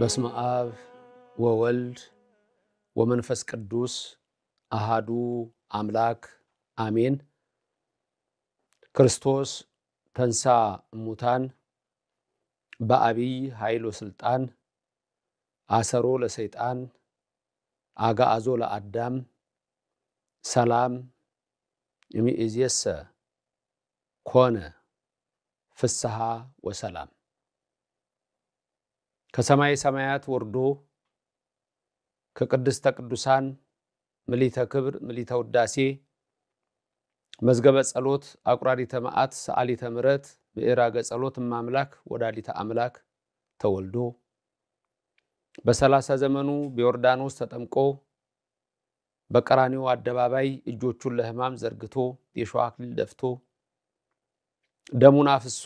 በስመ አብ ወወልድ ወመንፈስ ቅዱስ አሃዱ አምላክ አሜን። ክርስቶስ ተንሳ ሙታን በአቢይ ኃይል ወስልጣን አሰሮ ለሰይጣን አጋአዞ ለአዳም ሰላም እምይእዜሰ ኮነ ፍስሐ ወሰላም ከሰማይ ሰማያት ወርዶ ከቅድስተ ቅዱሳን ምሊተ ክብር ምሊተ ውዳሴ መዝገበ ጸሎት አቁራሪተ መዓት ሰዓሊተ ምረት ብዕራገ ጸሎት እማምላክ ወዳሊተ አምላክ ተወልዶ በሰላሳ ዘመኑ በዮርዳኖስ ተጠምቆ በቀራኒው አደባባይ እጆቹን ለሕማም ዘርግቶ የሸዋ አክሊል ደፍቶ ደሙን አፍሶ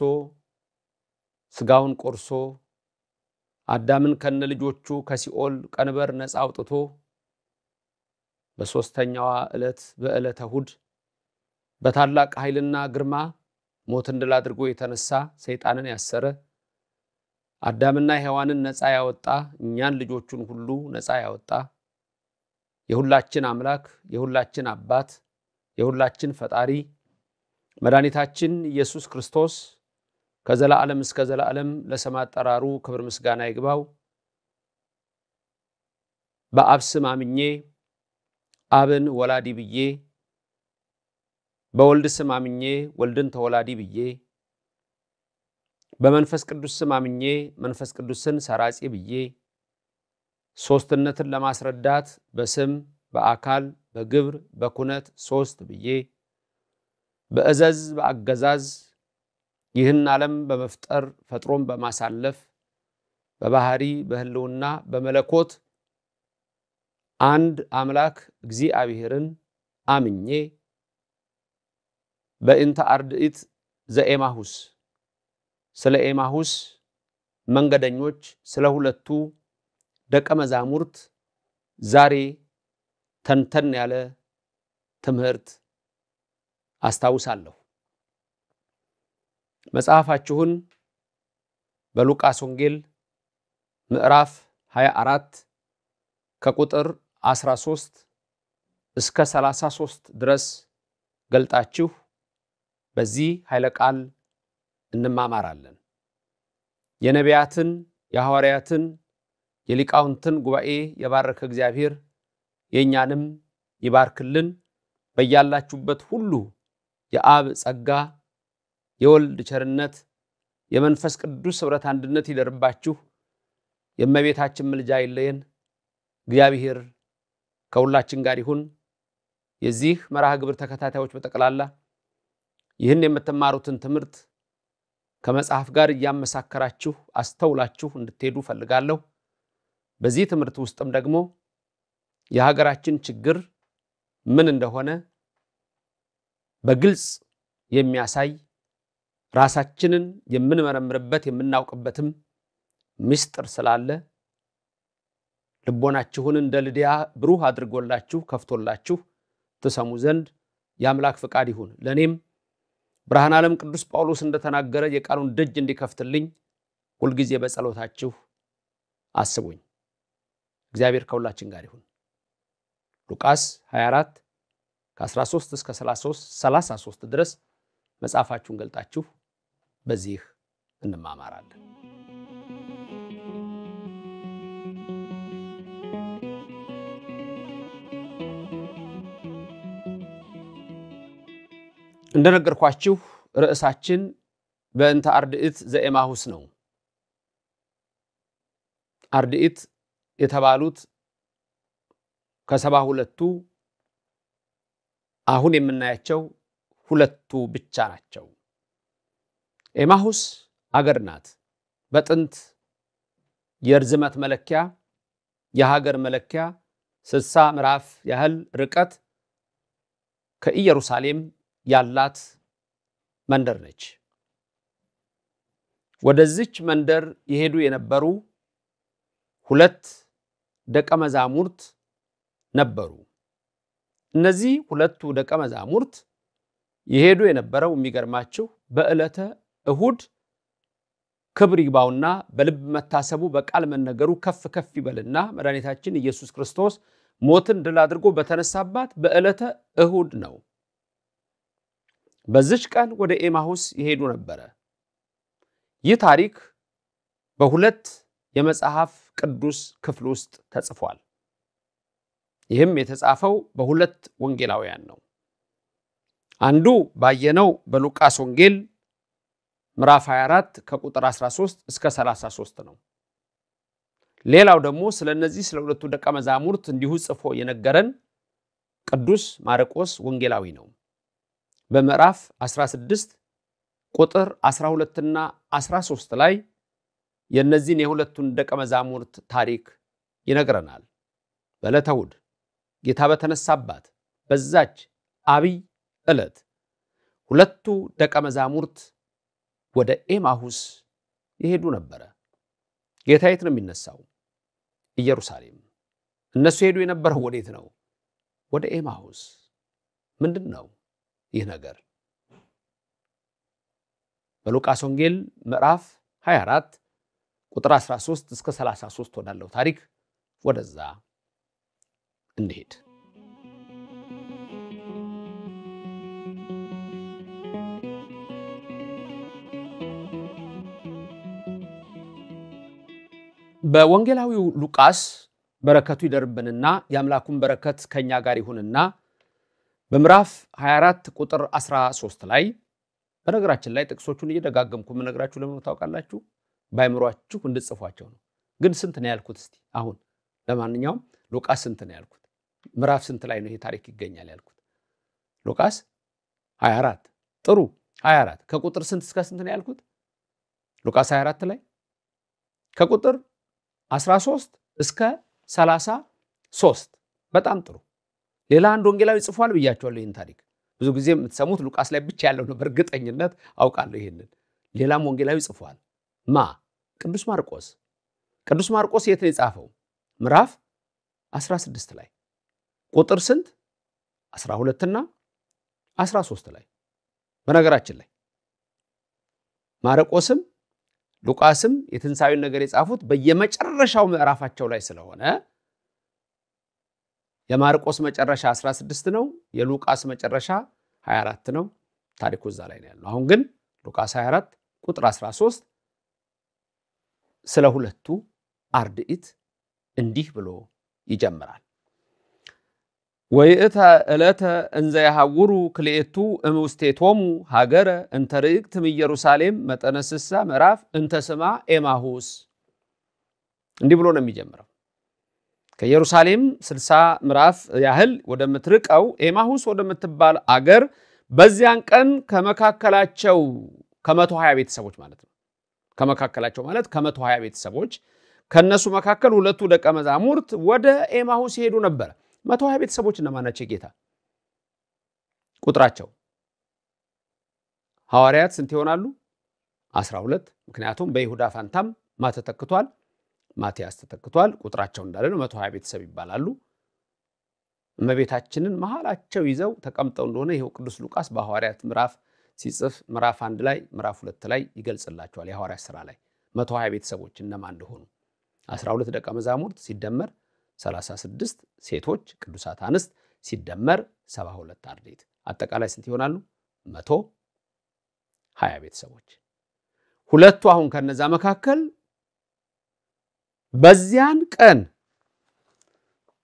ስጋውን ቆርሶ አዳምን ከነ ልጆቹ ከሲኦል ቀንበር ነፃ አውጥቶ በሦስተኛዋ ዕለት በዕለተ እሁድ በታላቅ ኃይልና ግርማ ሞትን ድል አድርጎ የተነሳ ሰይጣንን ያሰረ አዳምና ሔዋንን ነፃ ያወጣ እኛን ልጆቹን ሁሉ ነፃ ያወጣ የሁላችን አምላክ የሁላችን አባት የሁላችን ፈጣሪ መድኃኒታችን ኢየሱስ ክርስቶስ ዓለም እስከ ዓለም ለስም አጠራሩ ክብር ምስጋና ይግባው። በአብ ስም አምኜ አብን ወላዲ ብዬ በወልድ ስም አምኜ ወልድን ተወላዲ ብዬ በመንፈስ ቅዱስ ስም አምኜ መንፈስ ቅዱስን ሰራጺ ብዬ ሶስትነትን ለማስረዳት በስም በአካል በግብር በኩነት ሶስት ብዬ በእዘዝ በአገዛዝ ይህን ዓለም በመፍጠር ፈጥሮን በማሳለፍ በባህሪ በህልውና በመለኮት አንድ አምላክ እግዚአብሔርን አምኜ በእንተ አርድእት ዘኤማሁስ ስለ ኤማሁስ መንገደኞች ስለ ሁለቱ ደቀ መዛሙርት ዛሬ ተንተን ያለ ትምህርት አስታውሳለሁ። መጽሐፋችሁን በሉቃስ ወንጌል ምዕራፍ 24 ከቁጥር 13 እስከ 33 ድረስ ገልጣችሁ በዚህ ኃይለ ቃል እንማማራለን። የነቢያትን የሐዋርያትን የሊቃውንትን ጉባኤ የባረከ እግዚአብሔር የእኛንም ይባርክልን። በያላችሁበት ሁሉ የአብ ጸጋ የወልድ ቸርነት የመንፈስ ቅዱስ ኅብረት አንድነት ይደርባችሁ። የእመቤታችን ምልጃ አይለየን። እግዚአብሔር ከሁላችን ጋር ይሁን። የዚህ መርሃ ግብር ተከታታዮች በጠቅላላ ይህን የምትማሩትን ትምህርት ከመጽሐፍ ጋር እያመሳከራችሁ አስተውላችሁ እንድትሄዱ ፈልጋለሁ። በዚህ ትምህርት ውስጥም ደግሞ የሀገራችን ችግር ምን እንደሆነ በግልጽ የሚያሳይ ራሳችንን የምንመረምርበት የምናውቅበትም ምስጢር ስላለ ልቦናችሁን እንደ ልድያ ብሩህ አድርጎላችሁ ከፍቶላችሁ ትሰሙ ዘንድ የአምላክ ፍቃድ ይሁን። ለእኔም ብርሃን ዓለም ቅዱስ ጳውሎስ እንደተናገረ የቃሉን ደጅ እንዲከፍትልኝ ሁልጊዜ በጸሎታችሁ አስቡኝ። እግዚአብሔር ከሁላችን ጋር ይሁን። ሉቃስ 24 ከ13 እስከ 33 ድረስ መጽሐፋችሁን ገልጣችሁ በዚህ እንማማራለን። እንደነገርኳችሁ ርዕሳችን በእንተ አርድእት ዘኤማሁስ ነው። አርድእት የተባሉት ከሰባ ሁለቱ አሁን የምናያቸው ሁለቱ ብቻ ናቸው። ኤማሁስ አገር ናት። በጥንት የርዝመት መለኪያ የሀገር መለኪያ ስልሳ ምዕራፍ ያህል ርቀት ከኢየሩሳሌም ያላት መንደር ነች። ወደዚች መንደር የሄዱ የነበሩ ሁለት ደቀ መዛሙርት ነበሩ። እነዚህ ሁለቱ ደቀ መዛሙርት የሄዱ የነበረው የሚገርማችሁ በዕለተ እሁድ ክብር ይግባውና በልብ መታሰቡ በቃል መነገሩ ከፍ ከፍ ይበልና መድኃኒታችን ኢየሱስ ክርስቶስ ሞትን ድል አድርጎ በተነሳባት በዕለተ እሁድ ነው። በዚች ቀን ወደ ኤማሁስ ይሄዱ ነበረ። ይህ ታሪክ በሁለት የመጽሐፍ ቅዱስ ክፍል ውስጥ ተጽፏል። ይህም የተጻፈው በሁለት ወንጌላውያን ነው። አንዱ ባየነው በሉቃስ ወንጌል ምዕራፍ 24 ከቁጥር 13 እስከ 33 ነው። ሌላው ደግሞ ስለ እነዚህ ስለ ሁለቱ ደቀ መዛሙርት እንዲሁ ጽፎ የነገረን ቅዱስ ማርቆስ ወንጌላዊ ነው። በምዕራፍ 16 ቁጥር 12ና 13 ላይ የእነዚህን የሁለቱን ደቀ መዛሙርት ታሪክ ይነግረናል። በዕለተ እሑድ ጌታ በተነሳባት በዛች አብይ ዕለት ሁለቱ ደቀ መዛሙርት ወደ ኤማሁስ ይሄዱ ነበረ። ጌታ የት ነው የሚነሳው? ኢየሩሳሌም። እነሱ ይሄዱ የነበረው ወዴት ነው? ወደ ኤማሁስ። ምንድን ነው ይህ ነገር? በሉቃስ ወንጌል ምዕራፍ 24 ቁጥር 13 እስከ 33 ወዳለው ታሪክ ወደዛ እንሄድ። በወንጌላዊው ሉቃስ በረከቱ ይደርብንና የአምላኩን በረከት ከኛ ጋር ይሁንና በምዕራፍ 24 ቁጥር 13 ላይ በነገራችን ላይ ጥቅሶቹን እየደጋገምኩ የምነግራችሁ ለምን ታውቃላችሁ? በአይምሯችሁ እንድጽፏቸው ነው። ግን ስንት ነው ያልኩት? እስቲ አሁን ለማንኛውም ሉቃስ ስንት ነው ያልኩት? ምዕራፍ ስንት ላይ ነው ይሄ ታሪክ ይገኛል ያልኩት? ሉቃስ 24 ጥሩ 24 ከቁጥር ስንት እስከ ስንት ነው ያልኩት? ሉቃስ 24 ላይ ከቁጥር 13 እስከ 33 በጣም ጥሩ። ሌላ አንድ ወንጌላዊ ጽፏል ብያቸዋለሁ። ይህን ታሪክ ብዙ ጊዜ የምትሰሙት ሉቃስ ላይ ብቻ ያለው ነው፣ በእርግጠኝነት አውቃለሁ። ይህንን ሌላም ወንጌላዊ ጽፏል። ማ ቅዱስ ማርቆስ። ቅዱስ ማርቆስ የት ነው የጻፈው? ምዕራፍ 16 ላይ ቁጥር ስንት? 12 እና 13 ላይ። በነገራችን ላይ ማርቆስም ሉቃስም የትንሣኤውን ነገር የጻፉት በየመጨረሻው ምዕራፋቸው ላይ ስለሆነ የማርቆስ መጨረሻ 16 ነው፣ የሉቃስ መጨረሻ 24 ነው። ታሪኩ እዛ ላይ ነው ያለው። አሁን ግን ሉቃስ 24 ቁጥር 13 ስለ ሁለቱ አርድእት እንዲህ ብሎ ይጀምራል። ወይእተ ዕለተ እንዘ ያሐውሩ ክልኤቱ እምውስቴቶሙ ሀገረ እንተ ርግትም ኢየሩሳሌም መጠነ ስሳ ምዕራፍ እንተ ስማ ኤማሁስ። እንዲህ ብሎ ነው የሚጀምረው። ከኢየሩሳሌም ስልሳ ምዕራፍ ያህል ወደምትርቀው ኤማሁስ ወደምትባል አገር በዚያን ቀን ከመካከላቸው ከመቶ ሀያ ቤተሰቦች ማለት ነው ከመካከላቸው ማለት ከመቶ ሀያ ቤተሰቦች ከእነሱ መካከል ሁለቱ ደቀ መዛሙርት ወደ ኤማሁስ ይሄዱ ነበረ። መቶ ሀያ ቤተሰቦች እነማን ናቸው? ጌታ ቁጥራቸው ሐዋርያት ስንት ይሆናሉ? አስራ ሁለት ምክንያቱም በይሁዳ ፋንታም ማ ተተክቷል? ማቲያስ ተተክቷል። ቁጥራቸው እንዳለ ነው መቶ ሀያ ቤተሰብ ይባላሉ። እመቤታችንን መሀላቸው ይዘው ተቀምጠው እንደሆነ ይኸው ቅዱስ ሉቃስ በሐዋርያት ምዕራፍ ሲጽፍ ምዕራፍ አንድ ላይ ምዕራፍ ሁለት ላይ ይገልጽላቸዋል። የሐዋርያት ስራ ላይ መቶ ሀያ ቤተሰቦች እነማን እንደሆኑ አስራ ሁለት ደቀ መዛሙርት ሲደመር 36 ሴቶች ቅዱሳት አንስት ሲደመር 72 አርድእት አጠቃላይ ስንት ይሆናሉ? መቶ ቤት ቤተሰቦች። ሁለቱ አሁን ከነዛ መካከል በዚያን ቀን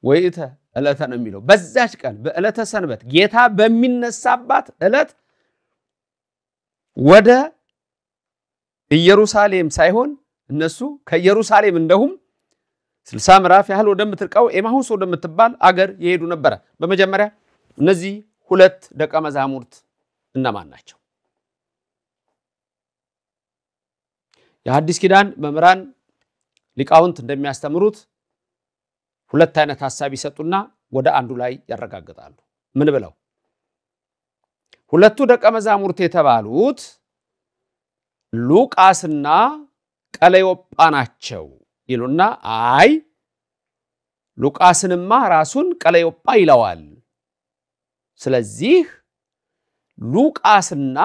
ወይተ ዕለተ ነው የሚለው በዛች ቀን በዕለተ ሰንበት ጌታ በሚነሳባት ዕለት ወደ ኢየሩሳሌም ሳይሆን እነሱ ከኢየሩሳሌም እንደሁም ስልሳ ምዕራፍ ያህል ወደምትርቀው ኤማሁስ ወደምትባል አገር የሄዱ ነበረ። በመጀመሪያ እነዚህ ሁለት ደቀ መዛሙርት እነማን ናቸው? የሐዲስ ኪዳን መምህራን ሊቃውንት እንደሚያስተምሩት ሁለት አይነት ሀሳብ ይሰጡና ወደ አንዱ ላይ ያረጋግጣሉ። ምን ብለው? ሁለቱ ደቀ መዛሙርት የተባሉት ሉቃስና ቀለዮጳ ናቸው ይሉና አይ ሉቃስንማ ራሱን ቀለዮጳ ይለዋል። ስለዚህ ሉቃስና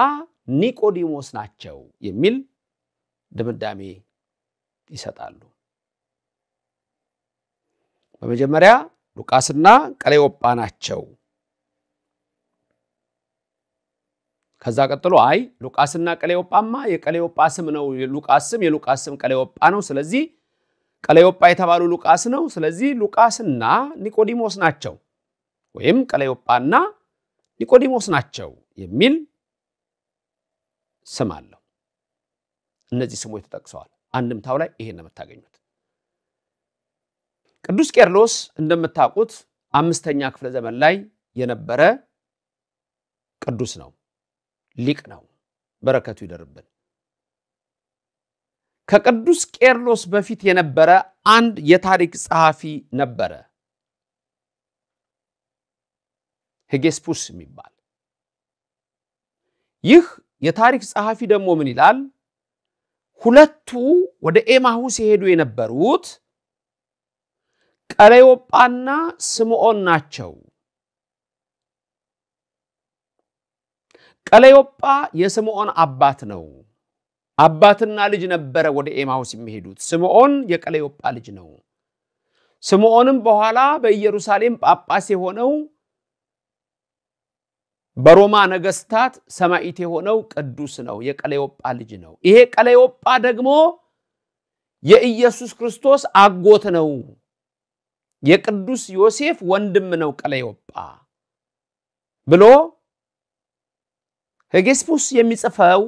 ኒቆዲሞስ ናቸው የሚል ድምዳሜ ይሰጣሉ። በመጀመሪያ ሉቃስና ቀለዮጳ ናቸው። ከዛ ቀጥሎ አይ ሉቃስና ቀለዮጳማ የቀለዮጳ ስም ነው፣ ሉቃስ ስም የሉቃስ ስም ቀለዮጳ ነው። ስለዚህ ቀለዮጳ የተባሉ ሉቃስ ነው። ስለዚህ ሉቃስና ኒቆዲሞስ ናቸው ወይም ቀለዮጳና ኒቆዲሞስ ናቸው የሚል ስም አለው። እነዚህ ስሞች ተጠቅሰዋል። አንድምታው ላይ ይሄን ነው የምታገኙት። ቅዱስ ቄርሎስ እንደምታውቁት አምስተኛ ክፍለ ዘመን ላይ የነበረ ቅዱስ ነው፣ ሊቅ ነው። በረከቱ ይደርብን። ከቅዱስ ቄርሎስ በፊት የነበረ አንድ የታሪክ ጸሐፊ ነበረ፣ ሄጌስፑስ የሚባል። ይህ የታሪክ ጸሐፊ ደግሞ ምን ይላል? ሁለቱ ወደ ኤማሁስ የሄዱ የነበሩት ቀለዮጳና ስምዖን ናቸው። ቀለዮጳ የስምዖን አባት ነው። አባትና ልጅ ነበረ ወደ ኤማሁስ የሚሄዱት። ስምዖን የቀለዮጳ ልጅ ነው። ስምዖንም በኋላ በኢየሩሳሌም ጳጳስ የሆነው በሮማ ነገስታት ሰማዕት የሆነው ቅዱስ ነው። የቀለዮጳ ልጅ ነው። ይሄ ቀለዮጳ ደግሞ የኢየሱስ ክርስቶስ አጎት ነው። የቅዱስ ዮሴፍ ወንድም ነው ቀለዮጳ ብሎ ሄጌስፑስ የሚጽፈው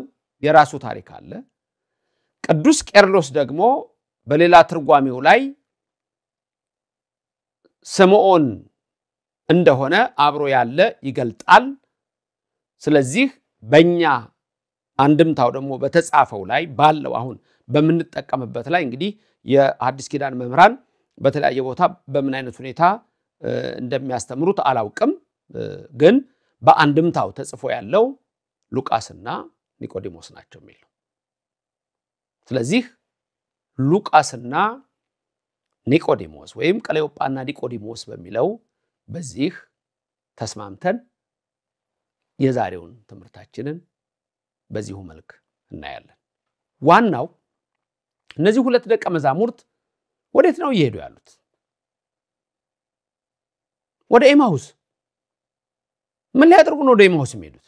የራሱ ታሪክ አለ። ቅዱስ ቄርሎስ ደግሞ በሌላ ትርጓሜው ላይ ስምዖን እንደሆነ አብሮ ያለ ይገልጣል። ስለዚህ በእኛ አንድምታው ደግሞ በተጻፈው ላይ ባለው አሁን በምንጠቀምበት ላይ እንግዲህ የአዲስ ኪዳን መምህራን በተለያየ ቦታ በምን አይነት ሁኔታ እንደሚያስተምሩት አላውቅም። ግን በአንድምታው ተጽፎ ያለው ሉቃስና ኒቆዲሞስ ናቸው የሚል ነው። ስለዚህ ሉቃስና ኒቆዲሞስ ወይም ቀለዮጳና ኒቆዲሞስ በሚለው በዚህ ተስማምተን የዛሬውን ትምህርታችንን በዚሁ መልክ እናያለን። ዋናው እነዚህ ሁለት ደቀ መዛሙርት ወዴት ነው እየሄዱ ያሉት? ወደ ኤማሁስ። ምን ሊያደርጉ ነው ወደ ኤማሁስ የሚሄዱት?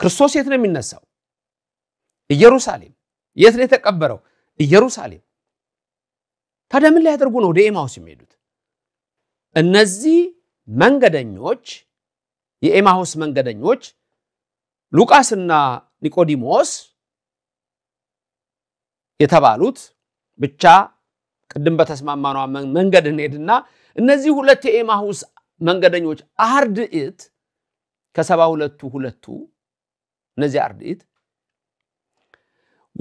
ክርስቶስ የት ነው የሚነሳው? ኢየሩሳሌም። የት ነው የተቀበረው? ኢየሩሳሌም። ታዲያ ምን ሊያደርጉ ነው ወደ ኤማውስ የሚሄዱት? እነዚህ መንገደኞች የኤማሁስ መንገደኞች ሉቃስና ኒቆዲሞስ የተባሉት ብቻ ቅድም በተስማማኗ መንገድ እንሄድና እነዚህ ሁለት የኤማሁስ መንገደኞች አርድእት ከሰባ ሁለቱ ሁለቱ እነዚህ አርድእት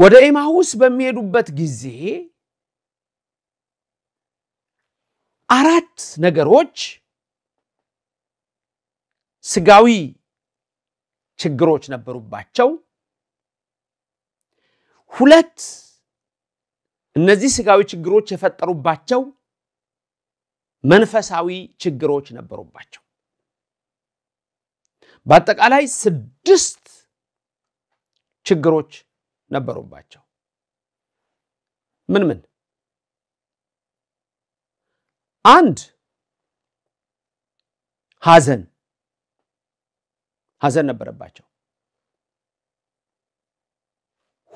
ወደ ኤማሁስ በሚሄዱበት ጊዜ አራት ነገሮች ስጋዊ ችግሮች ነበሩባቸው። ሁለት እነዚህ ስጋዊ ችግሮች የፈጠሩባቸው መንፈሳዊ ችግሮች ነበሩባቸው። በአጠቃላይ ስድስት ችግሮች ነበሩባቸው። ምን ምን? አንድ ሐዘን ሐዘን ነበረባቸው።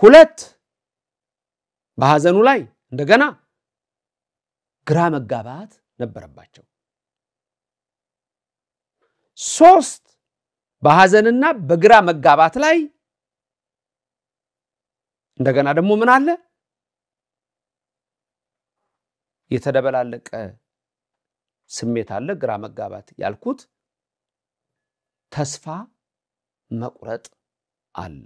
ሁለት በሐዘኑ ላይ እንደገና ግራ መጋባት ነበረባቸው። ሶስት በሐዘንና በግራ መጋባት ላይ እንደገና ደግሞ ምን አለ የተደበላለቀ ስሜት አለ። ግራ መጋባት ያልኩት ተስፋ መቁረጥ አለ።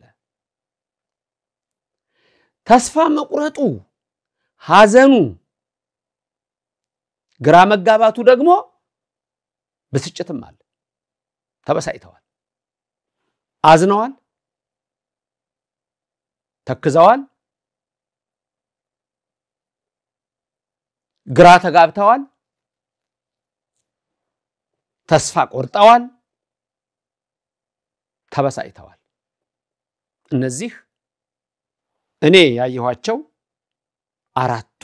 ተስፋ መቁረጡ፣ ሐዘኑ፣ ግራ መጋባቱ ደግሞ ብስጭትም አለ። ተበሳጭተዋል፣ አዝነዋል፣ ተክዘዋል፣ ግራ ተጋብተዋል፣ ተስፋ ቆርጠዋል፣ ተበሳጭተዋል። እነዚህ እኔ ያየኋቸው አራቱ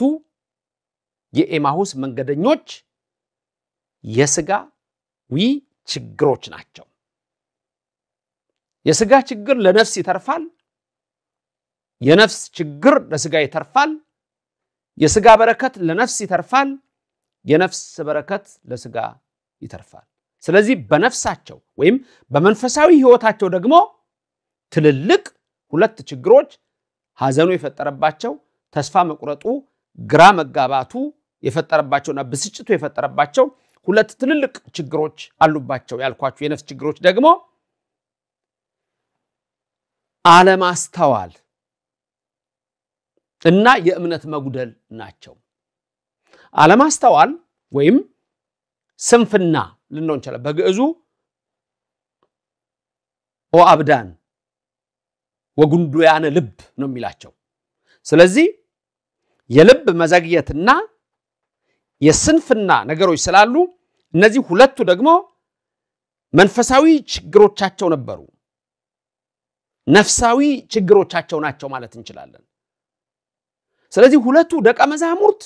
የኤማሁስ መንገደኞች የስጋዊ ችግሮች ናቸው። የስጋ ችግር ለነፍስ ይተርፋል፣ የነፍስ ችግር ለስጋ ይተርፋል። የስጋ በረከት ለነፍስ ይተርፋል። የነፍስ በረከት ለስጋ ይተርፋል። ስለዚህ በነፍሳቸው ወይም በመንፈሳዊ ህይወታቸው ደግሞ ትልልቅ ሁለት ችግሮች ሐዘኑ የፈጠረባቸው ተስፋ መቁረጡ፣ ግራ መጋባቱ የፈጠረባቸውና ብስጭቱ የፈጠረባቸው ሁለት ትልልቅ ችግሮች አሉባቸው ያልኳቸው የነፍስ ችግሮች ደግሞ አለማስተዋል እና የእምነት መጉደል ናቸው። አለማስተዋል ወይም ስንፍና ልንለው እንችላለን። በግዕዙ ኦአብዳን ወጉንዱያነ ልብ ነው የሚላቸው። ስለዚህ የልብ መዘግየትና የስንፍና ነገሮች ስላሉ እነዚህ ሁለቱ ደግሞ መንፈሳዊ ችግሮቻቸው ነበሩ፣ ነፍሳዊ ችግሮቻቸው ናቸው ማለት እንችላለን። ስለዚህ ሁለቱ ደቀ መዛሙርት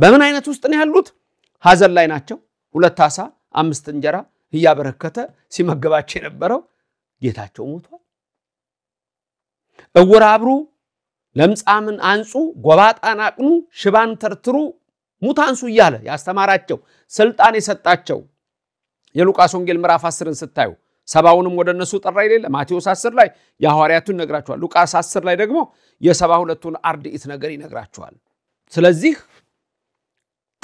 በምን አይነት ውስጥ ነው ያሉት? ሀዘን ላይ ናቸው። ሁለት ዓሣ አምስት እንጀራ እያበረከተ ሲመገባቸው የነበረው ጌታቸው ሞቷል። እውር አብሩ፣ ለምጻምን አንጹ፣ ጎባጣን አቅኑ፣ ሽባን ተርትሩ፣ ሙታንሱ እያለ ያስተማራቸው ስልጣን የሰጣቸው የሉቃስ ወንጌል ምዕራፍ አስርን ስታዩ ሰባውንም ወደ እነሱ ጠራ ይሌለ ማቴዎስ 10 ላይ የሐዋርያቱን ይነግራቸዋል። ሉቃስ 10 ላይ ደግሞ የሰባ ሁለቱን አርድኢት ነገር ይነግራቸዋል። ስለዚህ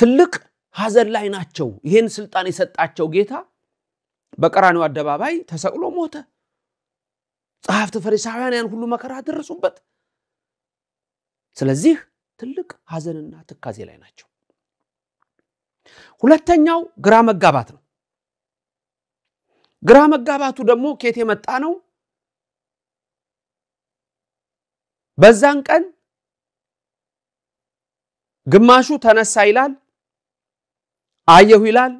ትልቅ ሐዘን ላይ ናቸው። ይህን ስልጣን የሰጣቸው ጌታ በቀራኒው አደባባይ ተሰቅሎ ሞተ። ጸሐፍት ፈሪሳውያን ያን ሁሉ መከራ አደረሱበት። ስለዚህ ትልቅ ሐዘንና ትካዜ ላይ ናቸው። ሁለተኛው ግራ መጋባት ነው። ግራ መጋባቱ ደግሞ ኬት የመጣ ነው? በዛን ቀን ግማሹ ተነሳ ይላል፣ አየሁ ይላል፣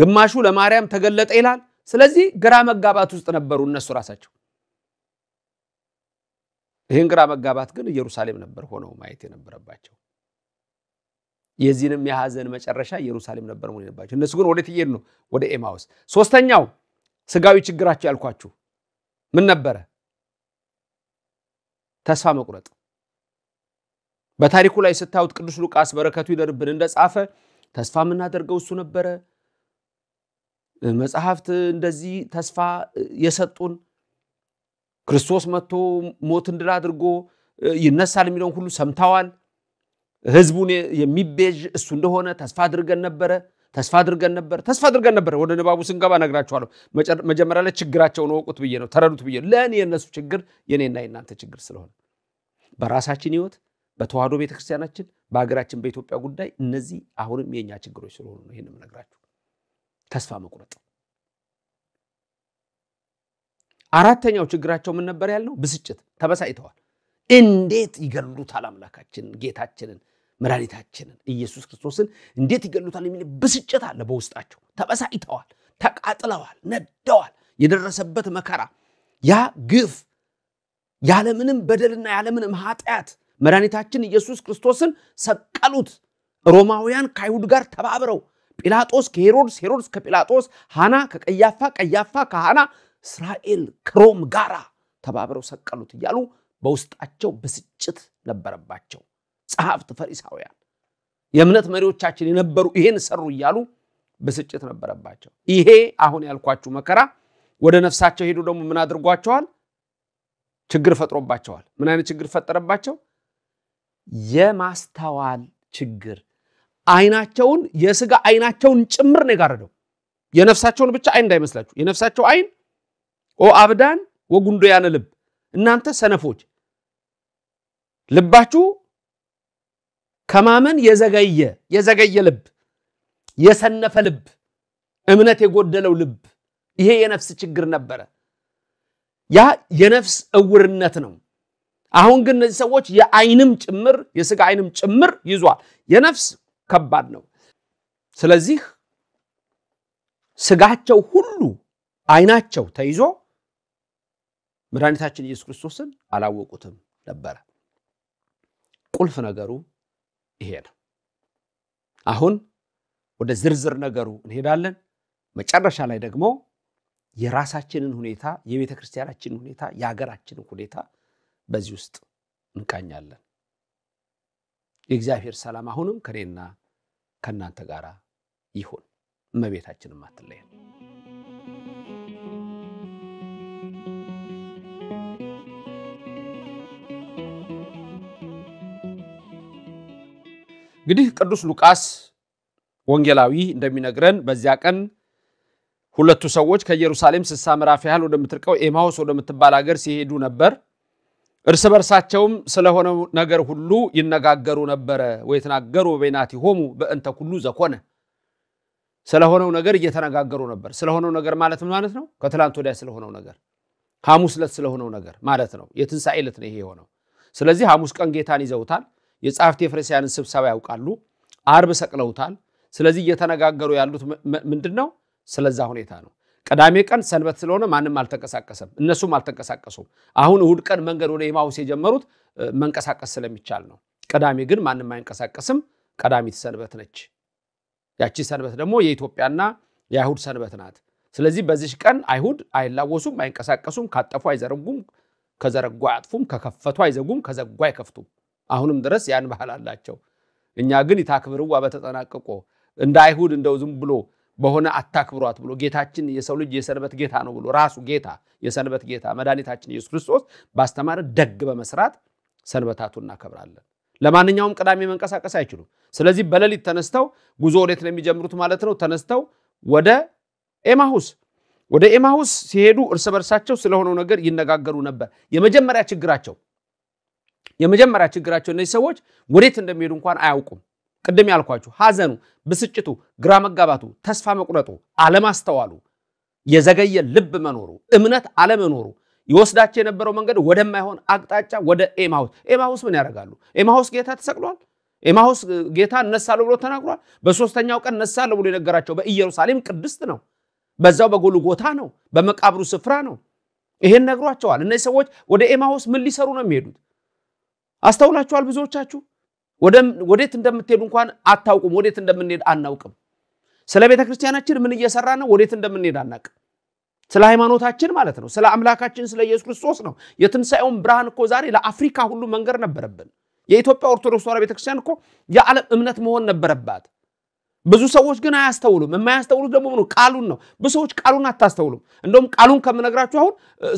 ግማሹ ለማርያም ተገለጠ ይላል። ስለዚህ ግራ መጋባት ውስጥ ነበሩ እነሱ ራሳቸው። ይህን ግራ መጋባት ግን ኢየሩሳሌም ነበር ሆነው ማየት የነበረባቸው። የዚህንም የሐዘን መጨረሻ ኢየሩሳሌም ነበር መሆን የለባቸው። እነሱ ግን ወዴት እየሄዱ ነው? ወደ ኤማውስ። ሶስተኛው ስጋዊ ችግራቸው ያልኳችሁ ምን ነበረ? ተስፋ መቁረጥ። በታሪኩ ላይ ስታዩት ቅዱስ ሉቃስ በረከቱ ይደርብን እንደጻፈ ተስፋ የምናደርገው እሱ ነበረ። መጽሐፍት እንደዚህ ተስፋ የሰጡን ክርስቶስ መጥቶ ሞትን ድል አድርጎ ይነሳል የሚለውን ሁሉ ሰምተዋል። ህዝቡን የሚቤዥ እሱ እንደሆነ ተስፋ አድርገን ነበረ ተስፋ አድርገን ነበር ተስፋ አድርገን ነበር። ወደ ንባቡ ስንገባ እነግራችኋለሁ። መጀመሪያ ላይ ችግራቸውን እወቁት ብዬ ነው፣ ተረዱት ብዬ ነው። ለእኔ የእነሱ ችግር የእኔና የእናንተ ችግር ስለሆነ በራሳችን ህይወት፣ በተዋህዶ ቤተክርስቲያናችን፣ በሀገራችን በኢትዮጵያ ጉዳይ እነዚህ አሁንም የእኛ ችግሮች ስለሆኑ ነው ይህን የምነግራችሁ። ተስፋ መቁረጥ። አራተኛው ችግራቸው ምን ነበር ያልነው? ብስጭት፣ ተበሳጭተዋል። እንዴት ይገሉታል አምላካችንን ጌታችንን መድኃኒታችንን ኢየሱስ ክርስቶስን እንዴት ይገሉታል የሚል ብስጭት አለ በውስጣቸው። ተበሳጭተዋል፣ ተቃጥለዋል፣ ነደዋል። የደረሰበት መከራ ያ ግፍ ያለምንም በደልና ያለምንም ኃጢአት መድኃኒታችን ኢየሱስ ክርስቶስን ሰቀሉት። ሮማውያን ከአይሁድ ጋር ተባብረው ጲላጦስ ከሄሮድስ፣ ሄሮድስ ከጲላጦስ፣ ሃና ከቀያፋ፣ ቀያፋ ከሃና፣ እስራኤል ከሮም ጋራ ተባብረው ሰቀሉት እያሉ በውስጣቸው ብስጭት ነበረባቸው። ጸሐፍት ፈሪሳውያን የእምነት መሪዎቻችን የነበሩ ይሄን ሰሩ እያሉ ብስጭት ነበረባቸው። ይሄ አሁን ያልኳችሁ መከራ ወደ ነፍሳቸው ሄዱ ደግሞ ምን አድርጓቸዋል? ችግር ፈጥሮባቸዋል። ምን አይነት ችግር ፈጠረባቸው? የማስተዋል ችግር። አይናቸውን የስጋ አይናቸውን ጭምር ነው የጋረደው። የነፍሳቸውን ብቻ አይን እንዳይመስላችሁ። የነፍሳቸው አይን ኦ አብዳን ወጉንዶ ያነ ልብ እናንተ ሰነፎች ልባችሁ ከማመን የዘገየ የዘገየ ልብ፣ የሰነፈ ልብ፣ እምነት የጎደለው ልብ፣ ይሄ የነፍስ ችግር ነበረ። ያ የነፍስ እውርነት ነው። አሁን ግን እነዚህ ሰዎች የአይንም ጭምር የስጋ አይንም ጭምር ይዟል። የነፍስ ከባድ ነው። ስለዚህ ስጋቸው ሁሉ አይናቸው ተይዞ መድኃኒታችን ኢየሱስ ክርስቶስን አላወቁትም ነበረ። ቁልፍ ነገሩ ይሄ ነው። አሁን ወደ ዝርዝር ነገሩ እንሄዳለን። መጨረሻ ላይ ደግሞ የራሳችንን ሁኔታ፣ የቤተ ክርስቲያናችንን ሁኔታ፣ የሀገራችንን ሁኔታ በዚህ ውስጥ እንቃኛለን። የእግዚአብሔር ሰላም አሁንም ከኔና ከእናንተ ጋር ይሁን። እመቤታችንም አትለየን። እንግዲህ ቅዱስ ሉቃስ ወንጌላዊ እንደሚነግረን በዚያ ቀን ሁለቱ ሰዎች ከኢየሩሳሌም ስሳ ምዕራፍ ያህል ወደምትርቀው ኤማውስ ወደምትባል ሀገር ሲሄዱ ነበር። እርስ በርሳቸውም ስለሆነው ነገር ሁሉ ይነጋገሩ ነበረ። ወይተናገሩ በቤናቲሆሙ በእንተ ኩሉ ዘኮነ። ስለሆነው ነገር እየተነጋገሩ ነበር። ስለሆነው ነገር ማለት ምን ማለት ነው? ከትላንት ወዲያ ስለሆነው ነገር፣ ሐሙስ ዕለት ስለሆነው ነገር ማለት ነው። የትንሣኤ ዕለት ነው ይሄ የሆነው። ስለዚህ ሐሙስ ቀን ጌታን ይዘውታል። የጻፍት የፈሪሳውያንን ስብሰባ ያውቃሉ። አርብ ሰቅለውታል። ስለዚህ እየተነጋገሩ ያሉት ምንድን ነው? ስለዛ ሁኔታ ነው። ቅዳሜ ቀን ሰንበት ስለሆነ ማንም አልተንቀሳቀሰም፣ እነሱም አልተንቀሳቀሱም። አሁን እሁድ ቀን መንገድ ወደ ኤማሁስ የጀመሩት መንቀሳቀስ ስለሚቻል ነው። ቅዳሜ ግን ማንም አይንቀሳቀስም። ቀዳሚት ሰንበት ነች። ያቺ ሰንበት ደግሞ የኢትዮጵያና የአይሁድ ሰንበት ናት። ስለዚህ በዚች ቀን አይሁድ አይላወሱም፣ አይንቀሳቀሱም፣ ካጠፉ አይዘረጉም፣ ከዘረጉ አያጥፉም፣ ከከፈቱ አይዘጉም፣ ከዘጉ አይከፍቱም። አሁንም ድረስ ያን ባህል አላቸው። እኛ ግን ይታክብርዋ በተጠናቀቆ እንደ አይሁድ እንደው ዝም ብሎ በሆነ አታክብሯት ብሎ ጌታችን የሰው ልጅ የሰንበት ጌታ ነው ብሎ ራሱ ጌታ የሰንበት ጌታ መድኃኒታችን ኢየሱስ ክርስቶስ ባስተማረ ደግ በመስራት ሰንበታቱን እናከብራለን። ለማንኛውም ቅዳሜ መንቀሳቀስ አይችሉም። ስለዚህ በሌሊት ተነስተው ጉዞ ወዴት ነው የሚጀምሩት ማለት ነው? ተነስተው ወደ ኤማሁስ ወደ ኤማሁስ ሲሄዱ እርስ በርሳቸው ስለሆነው ነገር ይነጋገሩ ነበር። የመጀመሪያ ችግራቸው የመጀመሪያ ችግራቸው እነዚህ ሰዎች ወዴት እንደሚሄዱ እንኳን አያውቁም። ቅድም ያልኳችሁ ሐዘኑ፣ ብስጭቱ፣ ግራ መጋባቱ፣ ተስፋ መቁረጡ፣ አለማስተዋሉ፣ የዘገየ ልብ መኖሩ፣ እምነት አለመኖሩ ይወስዳቸው የነበረው መንገድ ወደማይሆን አቅጣጫ ወደ ኤማሁስ። ኤማሁስ ምን ያደርጋሉ? ኤማሁስ ጌታ ተሰቅሏል። ኤማሁስ ጌታ እነሳለሁ ብሎ ተናግሯል። በሶስተኛው ቀን እነሳለሁ ብሎ የነገራቸው በኢየሩሳሌም ቅድስት ነው። በዛው በጎልጎታ ነው። በመቃብሩ ስፍራ ነው። ይሄን ነግሯቸዋል። እነዚህ ሰዎች ወደ ኤማሁስ ምን ሊሰሩ ነው የሚሄዱት? አስተውላችኋል? ብዙዎቻችሁ ወዴት እንደምትሄዱ እንኳን አታውቁም። ወዴት እንደምንሄድ አናውቅም። ስለ ቤተ ክርስቲያናችን ምን እየሰራ ነው፣ ወዴት እንደምንሄድ አናውቅም። ስለ ሃይማኖታችን ማለት ነው፣ ስለ አምላካችን ስለ ኢየሱስ ክርስቶስ ነው። የትንሣኤውን ብርሃን እኮ ዛሬ ለአፍሪካ ሁሉ መንገር ነበረብን። የኢትዮጵያ ኦርቶዶክስ ተዋሕዶ ቤተክርስቲያን እኮ የዓለም እምነት መሆን ነበረባት። ብዙ ሰዎች ግን አያስተውሉም። የማያስተውሉት ደግሞ ምኑ ቃሉን ነው። ብዙ ሰዎች ቃሉን አታስተውሉም። እንደውም ቃሉን ከምነግራችሁ አሁን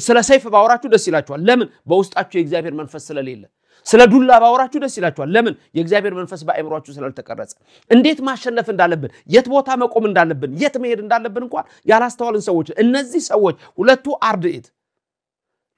ስለ ሰይፍ ባወራችሁ ደስ ይላችኋል። ለምን? በውስጣችሁ የእግዚአብሔር መንፈስ ስለሌለ ስለ ዱላ ባወራችሁ ደስ ይላችኋል። ለምን? የእግዚአብሔር መንፈስ በአእምሯችሁ ስላልተቀረጸ። እንዴት ማሸነፍ እንዳለብን፣ የት ቦታ መቆም እንዳለብን፣ የት መሄድ እንዳለብን እንኳን ያላስተዋልን ሰዎች እነዚህ ሰዎች ሁለቱ አርድእት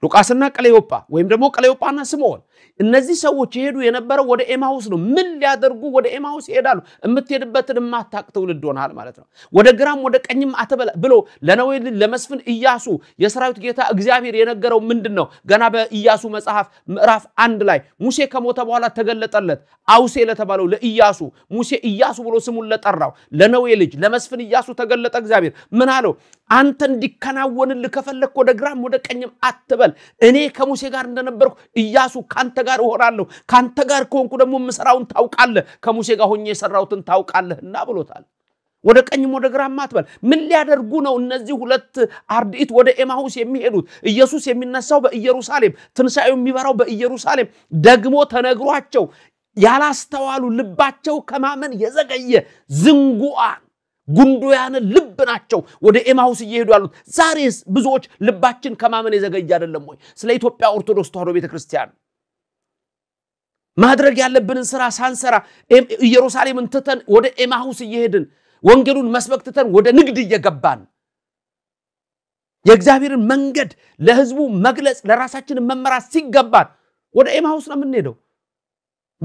ሉቃስና ቀሌዮጳ ወይም ደግሞ ቀሌዮጳና ስምዖን እነዚህ ሰዎች የሄዱ የነበረው ወደ ኤማውስ ነው። ምን ሊያደርጉ ወደ ኤማውስ ይሄዳሉ? የምትሄድበትን ማታቅ ትውልድ ሆናል ማለት ነው። ወደ ግራም ወደ ቀኝም አተበላ ብሎ ለነዌ ልጅ ለመስፍን ኢያሱ የሰራዊት ጌታ እግዚአብሔር የነገረው ምንድን ነው? ገና በኢያሱ መጽሐፍ ምዕራፍ አንድ ላይ ሙሴ ከሞተ በኋላ ተገለጠለት አውሴ ለተባለው ለኢያሱ ሙሴ ኢያሱ ብሎ ስሙን ለጠራው ለነዌ ልጅ ለመስፍን ኢያሱ ተገለጠ። እግዚአብሔር ምን አለው? አንተ እንዲከናወንልህ ከፈለግክ ወደ ግራም ወደ ቀኝም አትበል። እኔ ከሙሴ ጋር እንደነበርኩ እያሱ ከአንተ ጋር እሆናለሁ፣ ከአንተ ጋር ከሆንኩ ደግሞ የምሰራውን ታውቃለህ፣ ከሙሴ ጋር ሆኜ የሰራሁትን ታውቃለህና ብሎታል። ወደ ቀኝም ወደ ግራም አትበል። ምን ሊያደርጉ ነው እነዚህ ሁለት አርድእት ወደ ኤማሁስ የሚሄዱት? ኢየሱስ የሚነሳው በኢየሩሳሌም፣ ትንሣኤው የሚበራው በኢየሩሳሌም ደግሞ ተነግሯቸው ያላስተዋሉ ልባቸው ከማመን የዘገየ ዝንጉዓን ጉንዶያነ ልብ ናቸው ወደ ኤማሁስ እየሄዱ ያሉት። ዛሬ ብዙዎች ልባችን ከማመን የዘገየ አይደለም ወይ? ስለ ኢትዮጵያ ኦርቶዶክስ ተዋሕዶ ቤተ ክርስቲያን ማድረግ ያለብንን ስራ ሳንሰራ ኢየሩሳሌምን ትተን ወደ ኤማሁስ እየሄድን ወንጌሉን መስበክ ትተን ወደ ንግድ እየገባን የእግዚአብሔርን መንገድ ለህዝቡ መግለጽ ለራሳችንን መመራት ሲገባን ወደ ኤማሁስ ነው የምንሄደው።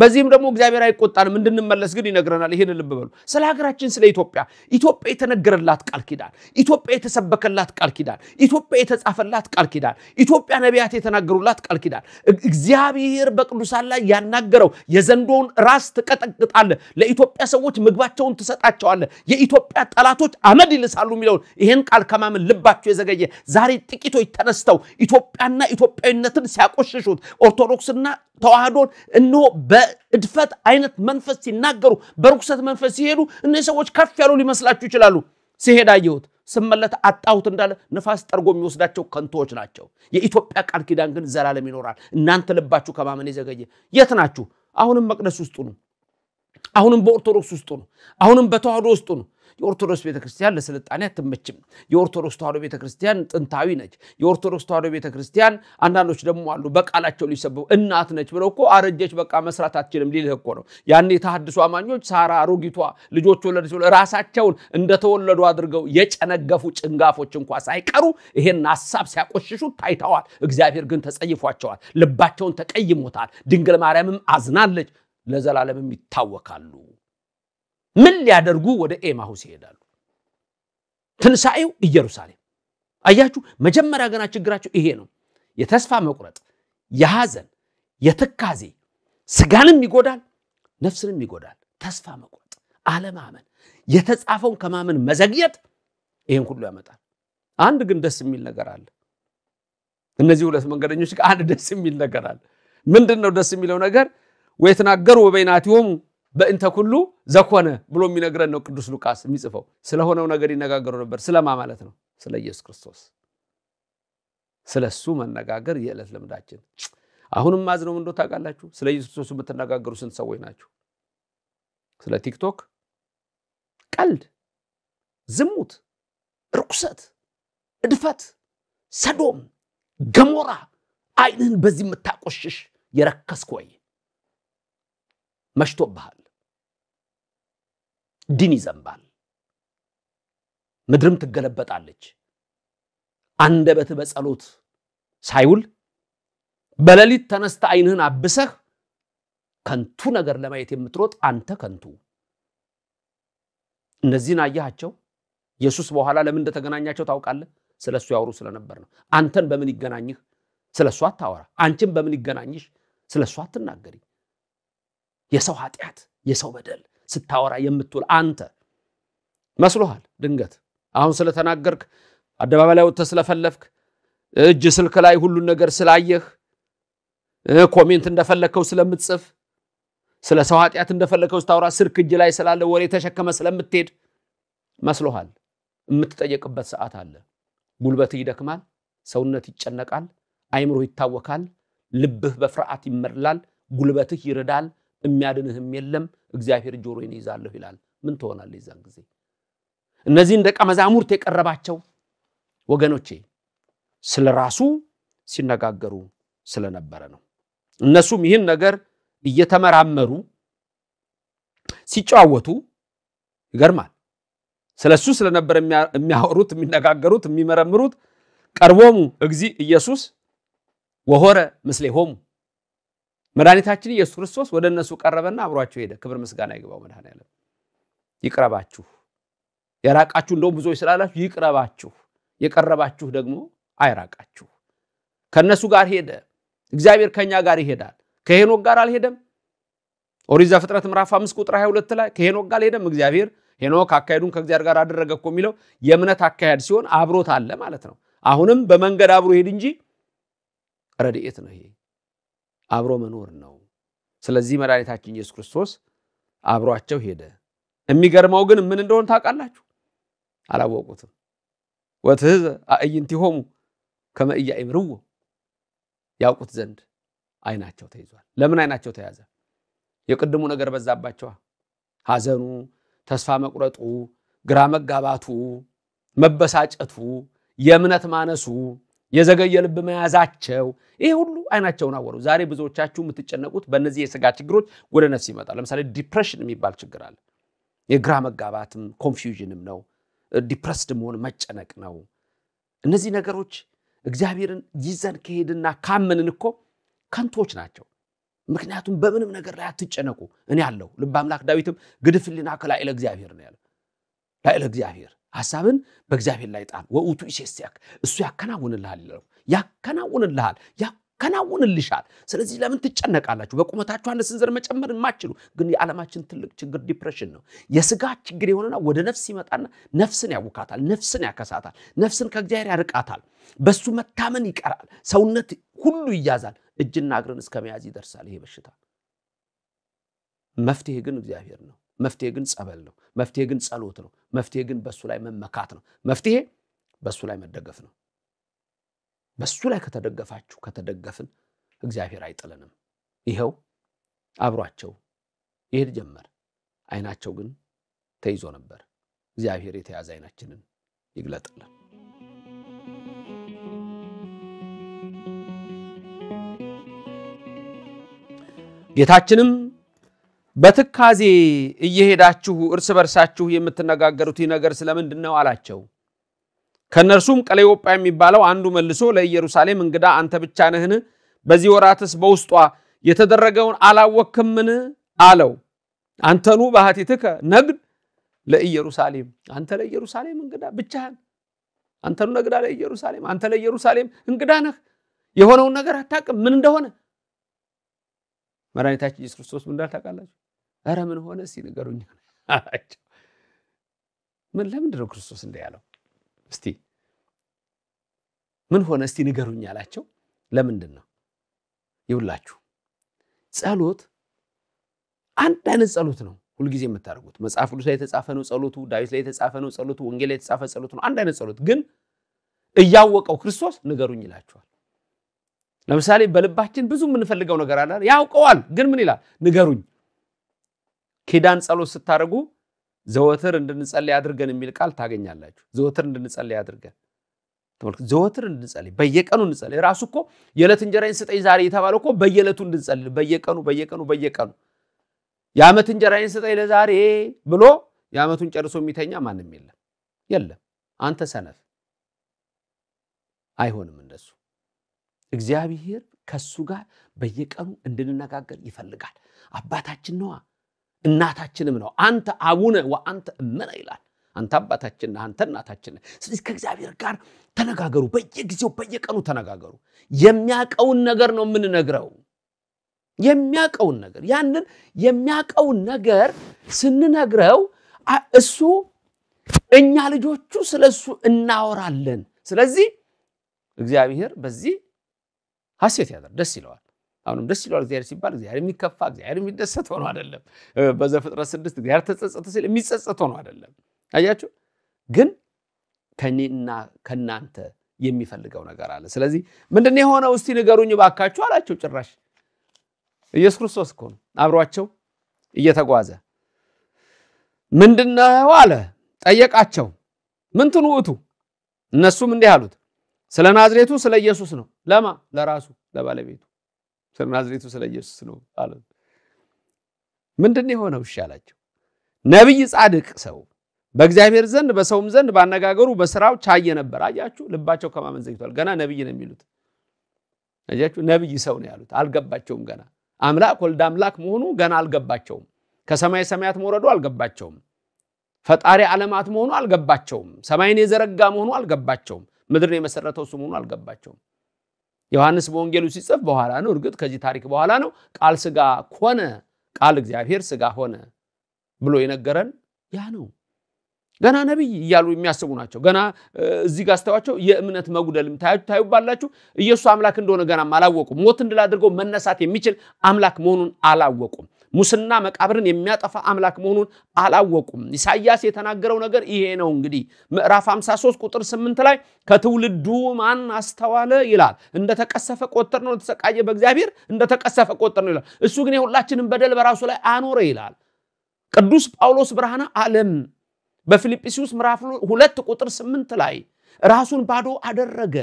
በዚህም ደግሞ እግዚአብሔር አይቆጣንም እንድንመለስ ግን ይነግረናል። ይህን ልብ በሉ። ስለ ሀገራችን ስለ ኢትዮጵያ ኢትዮጵያ የተነገረላት ቃል ኪዳን፣ ኢትዮጵያ የተሰበከላት ቃል ኪዳን፣ ኢትዮጵያ የተጻፈላት ቃል ኪዳን፣ ኢትዮጵያ ነቢያት የተናገሩላት ቃል ኪዳን፣ እግዚአብሔር በቅዱሳን ላይ ያናገረው የዘንዶውን ራስ ትቀጠቅጣለ፣ ለኢትዮጵያ ሰዎች ምግባቸውን ትሰጣቸዋለ፣ የኢትዮጵያ ጠላቶች አመድ ይልሳሉ የሚለውን ይህን ቃል ከማመን ልባቸው የዘገየ ዛሬ ጥቂቶች ተነስተው ኢትዮጵያና ኢትዮጵያዊነትን ሲያቆሽሹት ኦርቶዶክስና ተዋህዶን እነሆ በእድፈት አይነት መንፈስ ሲናገሩ፣ በርኩሰት መንፈስ ሲሄዱ እነዚህ ሰዎች ከፍ ያሉ ሊመስላችሁ ይችላሉ። ሲሄድ አየሁት ስመለት አጣሁት እንዳለ ነፋስ ጠርጎ የሚወስዳቸው ከንቶዎች ናቸው። የኢትዮጵያ ቃል ኪዳን ግን ዘላለም ይኖራል። እናንተ ልባችሁ ከማመን የዘገየ የት ናችሁ? አሁንም መቅደስ ውስጡ ነው። አሁንም በኦርቶዶክስ ውስጡ ነው። አሁንም በተዋህዶ ውስጡ ነው። የኦርቶዶክስ ቤተክርስቲያን ለስልጣኔ አትመችም። የኦርቶዶክስ ተዋህዶ ቤተክርስቲያን ጥንታዊ ነች። የኦርቶዶክስ ተዋዶ ቤተክርስቲያን አንዳንዶች ደግሞ አሉ በቃላቸው ሊሰበቡ እናት ነች ብለው እኮ አረጀች በቃ መስራት አትችልም ሊልህ እኮ ነው። ያኔ የተሐድሶ አማኞች ሳራ አሮጊቷ ልጆች ወለደች ብለው ራሳቸውን እንደተወለዱ አድርገው የጨነገፉ ጭንጋፎች እንኳ ሳይቀሩ ይሄን ሀሳብ ሲያቆሽሹ ታይተዋል። እግዚአብሔር ግን ተጸይፏቸዋል። ልባቸውን ተቀይሞታል። ድንግል ማርያምም አዝናለች። ለዘላለምም ይታወካሉ። ምን ሊያደርጉ ወደ ኤማሁስ ይሄዳሉ? ትንሣኤው ኢየሩሳሌም። አያችሁ፣ መጀመሪያ ገና ችግራቸው ይሄ ነው። የተስፋ መቁረጥ፣ የሐዘን፣ የትካዜ ስጋንም ይጎዳል፣ ነፍስንም ይጎዳል። ተስፋ መቁረጥ፣ አለማመን፣ የተጻፈውን ከማመን መዘግየት፣ ይህን ሁሉ ያመጣል። አንድ ግን ደስ የሚል ነገር አለ። እነዚህ ሁለት መንገደኞች ጋር አንድ ደስ የሚል ነገር አለ። ምንድን ነው ደስ የሚለው ነገር? ወየትናገሩ በበይናቲሆሙ በእንተ ኩሉ ዘኮነ ብሎ የሚነግረን ነው ቅዱስ ሉቃስ የሚጽፈው። ስለሆነው ነገር ይነጋገሩ ነበር። ስለማ ማለት ነው? ስለ ኢየሱስ ክርስቶስ። ስለ እሱ መነጋገር የዕለት ልምዳችን። አሁንም ማዝነው እንዶ ታውቃላችሁ፣ ስለ ኢየሱስ ክርስቶስ የምትነጋገሩ ስንት ሰዎች ናችሁ? ስለ ቲክቶክ ቀልድ፣ ዝሙት፣ ርኩሰት፣ እድፈት፣ ሰዶም፣ ገሞራ አይንህን በዚህ የምታቆሽሽ የረከስክ ወይ መሽቶብሃል። ድን ይዘንባል፣ ምድርም ትገለበጣለች። በት በጸሎት ሳይውል በሌሊት ተነስተ ዓይንህን አብሰህ ከንቱ ነገር ለማየት የምትሮጥ አንተ ከንቱ። እነዚህን አያቸው። ኢየሱስ በኋላ ለምን እንደተገናኛቸው ታውቃለህ? ስለ እሱ ያወሩ ስለነበር ነው። አንተን በምን ይገናኝህ? ስለ እሱ አታወራ። አንቺን በምን ይገናኝሽ? ስለ እሱ አትናገሪ። የሰው ኃጢአት፣ የሰው በደል፣ ስታወራ የምትውል አንተ መስሎሃል። ድንገት አሁን ስለተናገርክ፣ አደባባይ ላይ ወጥተህ ስለፈለፍክ፣ እጅ ስልክ ላይ ሁሉን ነገር ስላየህ፣ ኮሜንት እንደፈለግከው ስለምትጽፍ፣ ስለ ሰው ኃጢአት እንደፈለግከው ስታወራ፣ ስልክ እጅ ላይ ስላለ ወሬ ተሸከመ ስለምትሄድ መስሎሃል። የምትጠየቅበት ሰዓት አለ። ጉልበት ይደክማል፣ ሰውነት ይጨነቃል፣ አይምሮ ይታወካል፣ ልብህ በፍርሃት ይመላል፣ ጉልበትህ ይርዳል፣ የሚያድንህም የለም እግዚአብሔር ጆሮዬን ይዛለሁ ይላል። ምን ትሆናለህ ይዛን ጊዜ? እነዚህን ደቀ መዛሙርት የቀረባቸው ወገኖቼ ስለ ራሱ ሲነጋገሩ ስለነበረ ነው። እነሱም ይህን ነገር እየተመራመሩ ሲጨዋወቱ ይገርማል። ስለ እሱ ስለነበረ የሚያወሩት የሚነጋገሩት፣ የሚመረምሩት ቀርቦሙ እግዚእ ኢየሱስ ወሆረ ምስሌሆሙ መድኃኒታችን ኢየሱስ ክርስቶስ ወደ እነሱ ቀረበና አብሯቸው ሄደ። ክብር ምስጋና ይግባው መድኃኒዓለም። ይቅረባችሁ የራቃችሁ እንደውም ብዙዎች ስላላችሁ ይቅረባችሁ፣ የቀረባችሁ ደግሞ አይራቃችሁ። ከእነሱ ጋር ሄደ። እግዚአብሔር ከእኛ ጋር ይሄዳል። ከሄኖክ ጋር አልሄደም። ኦሪት ዘፍጥረት ምዕራፍ አምስት ቁጥር 22 ላይ ከሄኖክ ጋር አልሄደም። እግዚአብሔር ሄኖክ አካሄዱን ከእግዚአብሔር ጋር አደረገ እኮ የሚለው የእምነት አካሄድ ሲሆን አብሮት አለ ማለት ነው። አሁንም በመንገድ አብሮ ሄድ እንጂ ረድኤት ነው ይሄ አብሮ መኖር ነው። ስለዚህ መድኃኒታችን ኢየሱስ ክርስቶስ አብሯቸው ሄደ። የሚገርመው ግን ምን እንደሆን ታውቃላችሁ? አላወቁትም። ወትሕዝ ይሆሙ ከመ ኢያእምርዎ ያውቁት ዘንድ አይናቸው ተይዟል። ለምን አይናቸው ተያዘ? የቅድሙ ነገር በዛባቸዋ። ሐዘኑ፣ ተስፋ መቁረጡ፣ ግራ መጋባቱ፣ መበሳጨቱ፣ የእምነት ማነሱ የዘገየ ልብ መያዛቸው ይህ ሁሉ አይናቸውን አወሩ። ዛሬ ብዙዎቻችሁ የምትጨነቁት በእነዚህ የስጋ ችግሮች ወደ ነፍስ ይመጣል። ለምሳሌ ዲፕሬሽን የሚባል ችግር አለ። የግራ መጋባትም ኮንፊውዥንም ነው። ዲፕረስድ መሆን መጨነቅ ነው። እነዚህ ነገሮች እግዚአብሔርን ይዘን ከሄድና ካመንን እኮ ከንቶች ናቸው። ምክንያቱም በምንም ነገር ላይ አትጨነቁ እኔ አለው ልበ አምላክ ዳዊትም ግድፍልና ሊና ከላዕለ እግዚአብሔር ነው ያለው። ላዕለ እግዚአብሔር ሐሳብን በእግዚአብሔር ላይ ጣል። ወውቱ ይሴስያክ እሱ ያከናውንልሃል ይለው ያከናውንልሃል ያከናውንልሻል። ስለዚህ ለምን ትጨነቃላችሁ? በቁመታችሁ አንድ ስንዝር መጨመር የማችሉ ግን የዓለማችን ትልቅ ችግር ዲፕሬሽን ነው። የስጋ ችግር የሆነና ወደ ነፍስ ይመጣና ነፍስን ያውካታል፣ ነፍስን ያከሳታል፣ ነፍስን ከእግዚአብሔር ያርቃታል። በሱ መታመን ይቀራል። ሰውነት ሁሉ ይያዛል፣ እጅና እግርን እስከ መያዝ ይደርሳል ይሄ በሽታ። መፍትሄ ግን እግዚአብሔር ነው። መፍትሄ ግን ጸበል ነው። መፍትሄ ግን ጸሎት ነው። መፍትሄ ግን በእሱ ላይ መመካት ነው። መፍትሄ በእሱ ላይ መደገፍ ነው። በእሱ ላይ ከተደገፋችሁ ከተደገፍን እግዚአብሔር አይጥልንም። ይኸው አብሯቸው ይሄድ ጀመር። አይናቸው ግን ተይዞ ነበር። እግዚአብሔር የተያዘ አይናችንን ይግለጥልን። ጌታችንም በትካዜ እየሄዳችሁ እርስ በርሳችሁ የምትነጋገሩት ይህ ነገር ስለምንድን ነው አላቸው። ከእነርሱም ቀለዮጳ የሚባለው አንዱ መልሶ ለኢየሩሳሌም እንግዳ አንተ ብቻ ነህን? በዚህ ወራትስ በውስጧ የተደረገውን አላወክምን? አለው። አንተኑ ባህቲትከ ነግድ ለኢየሩሳሌም አንተ ለኢየሩሳሌም እንግዳ ብቻህን አንተኑ ነግዳ ለኢየሩሳሌም አንተ ለኢየሩሳሌም እንግዳ ነህ። የሆነውን ነገር አታውቅም ምን እንደሆነ መድኃኒታችን ኢየሱስ ክርስቶስ ምን እንዳል ታውቃላችሁ? ኧረ ምን ሆነ እስኪ ንገሩኝ አላቸው። ምን ለምንድን ነው ክርስቶስ እንደ ያለው እስቲ ምን ሆነ እስቲ ንገሩኝ አላቸው። ለምንድን ነው ይውላችሁ፣ ጸሎት አንድ አይነት ጸሎት ነው ሁልጊዜ የምታደርጉት። መጽሐፍ ቅዱስ ላይ የተጻፈ ነው ጸሎቱ፣ ዳዊት ላይ የተጻፈ ነው ጸሎቱ፣ ወንጌል ላይ የተጻፈ ጸሎት ነው። አንድ አይነት ጸሎት ግን እያወቀው ክርስቶስ ንገሩኝ ይላችኋል። ለምሳሌ በልባችን ብዙ የምንፈልገው ነገር አለ። ያውቀዋል፣ ግን ምን ይላል? ንገሩኝ ኪዳን ጸሎት ስታደርጉ ዘወትር እንድንጸልይ አድርገን የሚል ቃል ታገኛላችሁ። ዘወትር እንድንጸልይ አድርገን ተመልክ ዘወትር እንድንጸልይ በየቀኑ እንጸልይ። ራሱ እኮ የዕለት እንጀራዬን ስጠኝ ዛሬ የተባለ እኮ በየዕለቱ እንድንጸልይ በየቀኑ በየቀኑ በየቀኑ የዓመት እንጀራዬን ስጠኝ ለዛሬ ብሎ የዓመቱን ጨርሶ የሚተኛ ማንም የለም የለም። አንተ ሰነፍ አይሆንም። እንደሱ እግዚአብሔር ከሱ ጋር በየቀኑ እንድንነጋገር ይፈልጋል። አባታችን ነዋ። እናታችንም ነው። አንተ አቡነ ወአንተ እመነ ይላል። አንተ አባታችን ነህ፣ አንተ እናታችን ነህ። ስለዚህ ከእግዚአብሔር ጋር ተነጋገሩ። በየጊዜው በየቀኑ ተነጋገሩ። የሚያቀውን ነገር ነው የምንነግረው። የሚያቀውን ነገር ያንን የሚያቀውን ነገር ስንነግረው እሱ እኛ ልጆቹ ስለ እሱ እናወራለን። ስለዚህ እግዚአብሔር በዚህ ሐሴት ያደር ደስ ይለዋል። አሁንም ደስ ይለዋል እግዚአብሔር ሲባል እግዚአብሔር የሚከፋ እግዚአብሔር የሚደሰት ሆኖ አይደለም። በዘፍጥረት ስድስት እግዚአብሔር ተጸጸተ ሲል የሚጸጸት ሆኖ አይደለም። አያችሁ ግን ከኔና ከእናንተ የሚፈልገው ነገር አለ። ስለዚህ ምንድን የሆነው እስቲ ንገሩኝ ባካችሁ አላቸው። ጭራሽ ኢየሱስ ክርስቶስ እኮ ነው አብሯቸው እየተጓዘ ምንድነው አለ ጠየቃቸው። ምንትን ውእቱ እነሱም እንዲህ አሉት ስለ ናዝሬቱ ስለ ኢየሱስ ነው። ለማ ለራሱ ለባለቤቱ ስለ ናዝሬቱ ስለ ኢየሱስ ነው አለ። ምንድን የሆነው እሺ አላቸው። ነቢይ ጻድቅ ሰው በእግዚአብሔር ዘንድ በሰውም ዘንድ ባነጋገሩ በስራው ቻየ ነበር። አያችሁ፣ ልባቸው ከማመን ዘግቷል። ገና ነቢይ ነው የሚሉት። አያችሁ፣ ነቢይ ሰው ነው ያሉት። አልገባቸውም። ገና አምላክ ወልድ አምላክ መሆኑ ገና አልገባቸውም። ከሰማይ ሰማያት መውረዱ አልገባቸውም። ፈጣሪ ዓለማት መሆኑ አልገባቸውም። ሰማይን የዘረጋ መሆኑ አልገባቸውም። ምድርን የመሰረተው እሱ መሆኑ አልገባቸውም። ዮሐንስ በወንጌሉ ሲጽፍ በኋላ ነው። እርግጥ ከዚህ ታሪክ በኋላ ነው። ቃል ስጋ ኮነ፣ ቃል እግዚአብሔር ስጋ ሆነ ብሎ የነገረን ያ ነው። ገና ነቢይ እያሉ የሚያስቡ ናቸው። ገና እዚህ ጋር አስተዋቸው የእምነት መጉደልም ታዩባላችሁ። ኢየሱስ አምላክ እንደሆነ ገናም አላወቁም። ሞትን ድል አድርገው መነሳት የሚችል አምላክ መሆኑን አላወቁም። ሙስና መቃብርን የሚያጠፋ አምላክ መሆኑን አላወቁም። ኢሳይያስ የተናገረው ነገር ይሄ ነው። እንግዲህ ምዕራፍ 53 ቁጥር 8 ላይ ከትውልዱ ማን አስተዋለ ይላል። እንደተቀሰፈ ቆጥር ነው፣ እንደተሰቃየ በእግዚአብሔር እንደተቀሰፈ ቆጥር ነው ይላል። እሱ ግን የሁላችንም በደል በራሱ ላይ አኖረ ይላል። ቅዱስ ጳውሎስ ብርሃነ ዓለም በፊልጵስዩስ ምዕራፍ ሁለት ቁጥር 8 ላይ ራሱን ባዶ አደረገ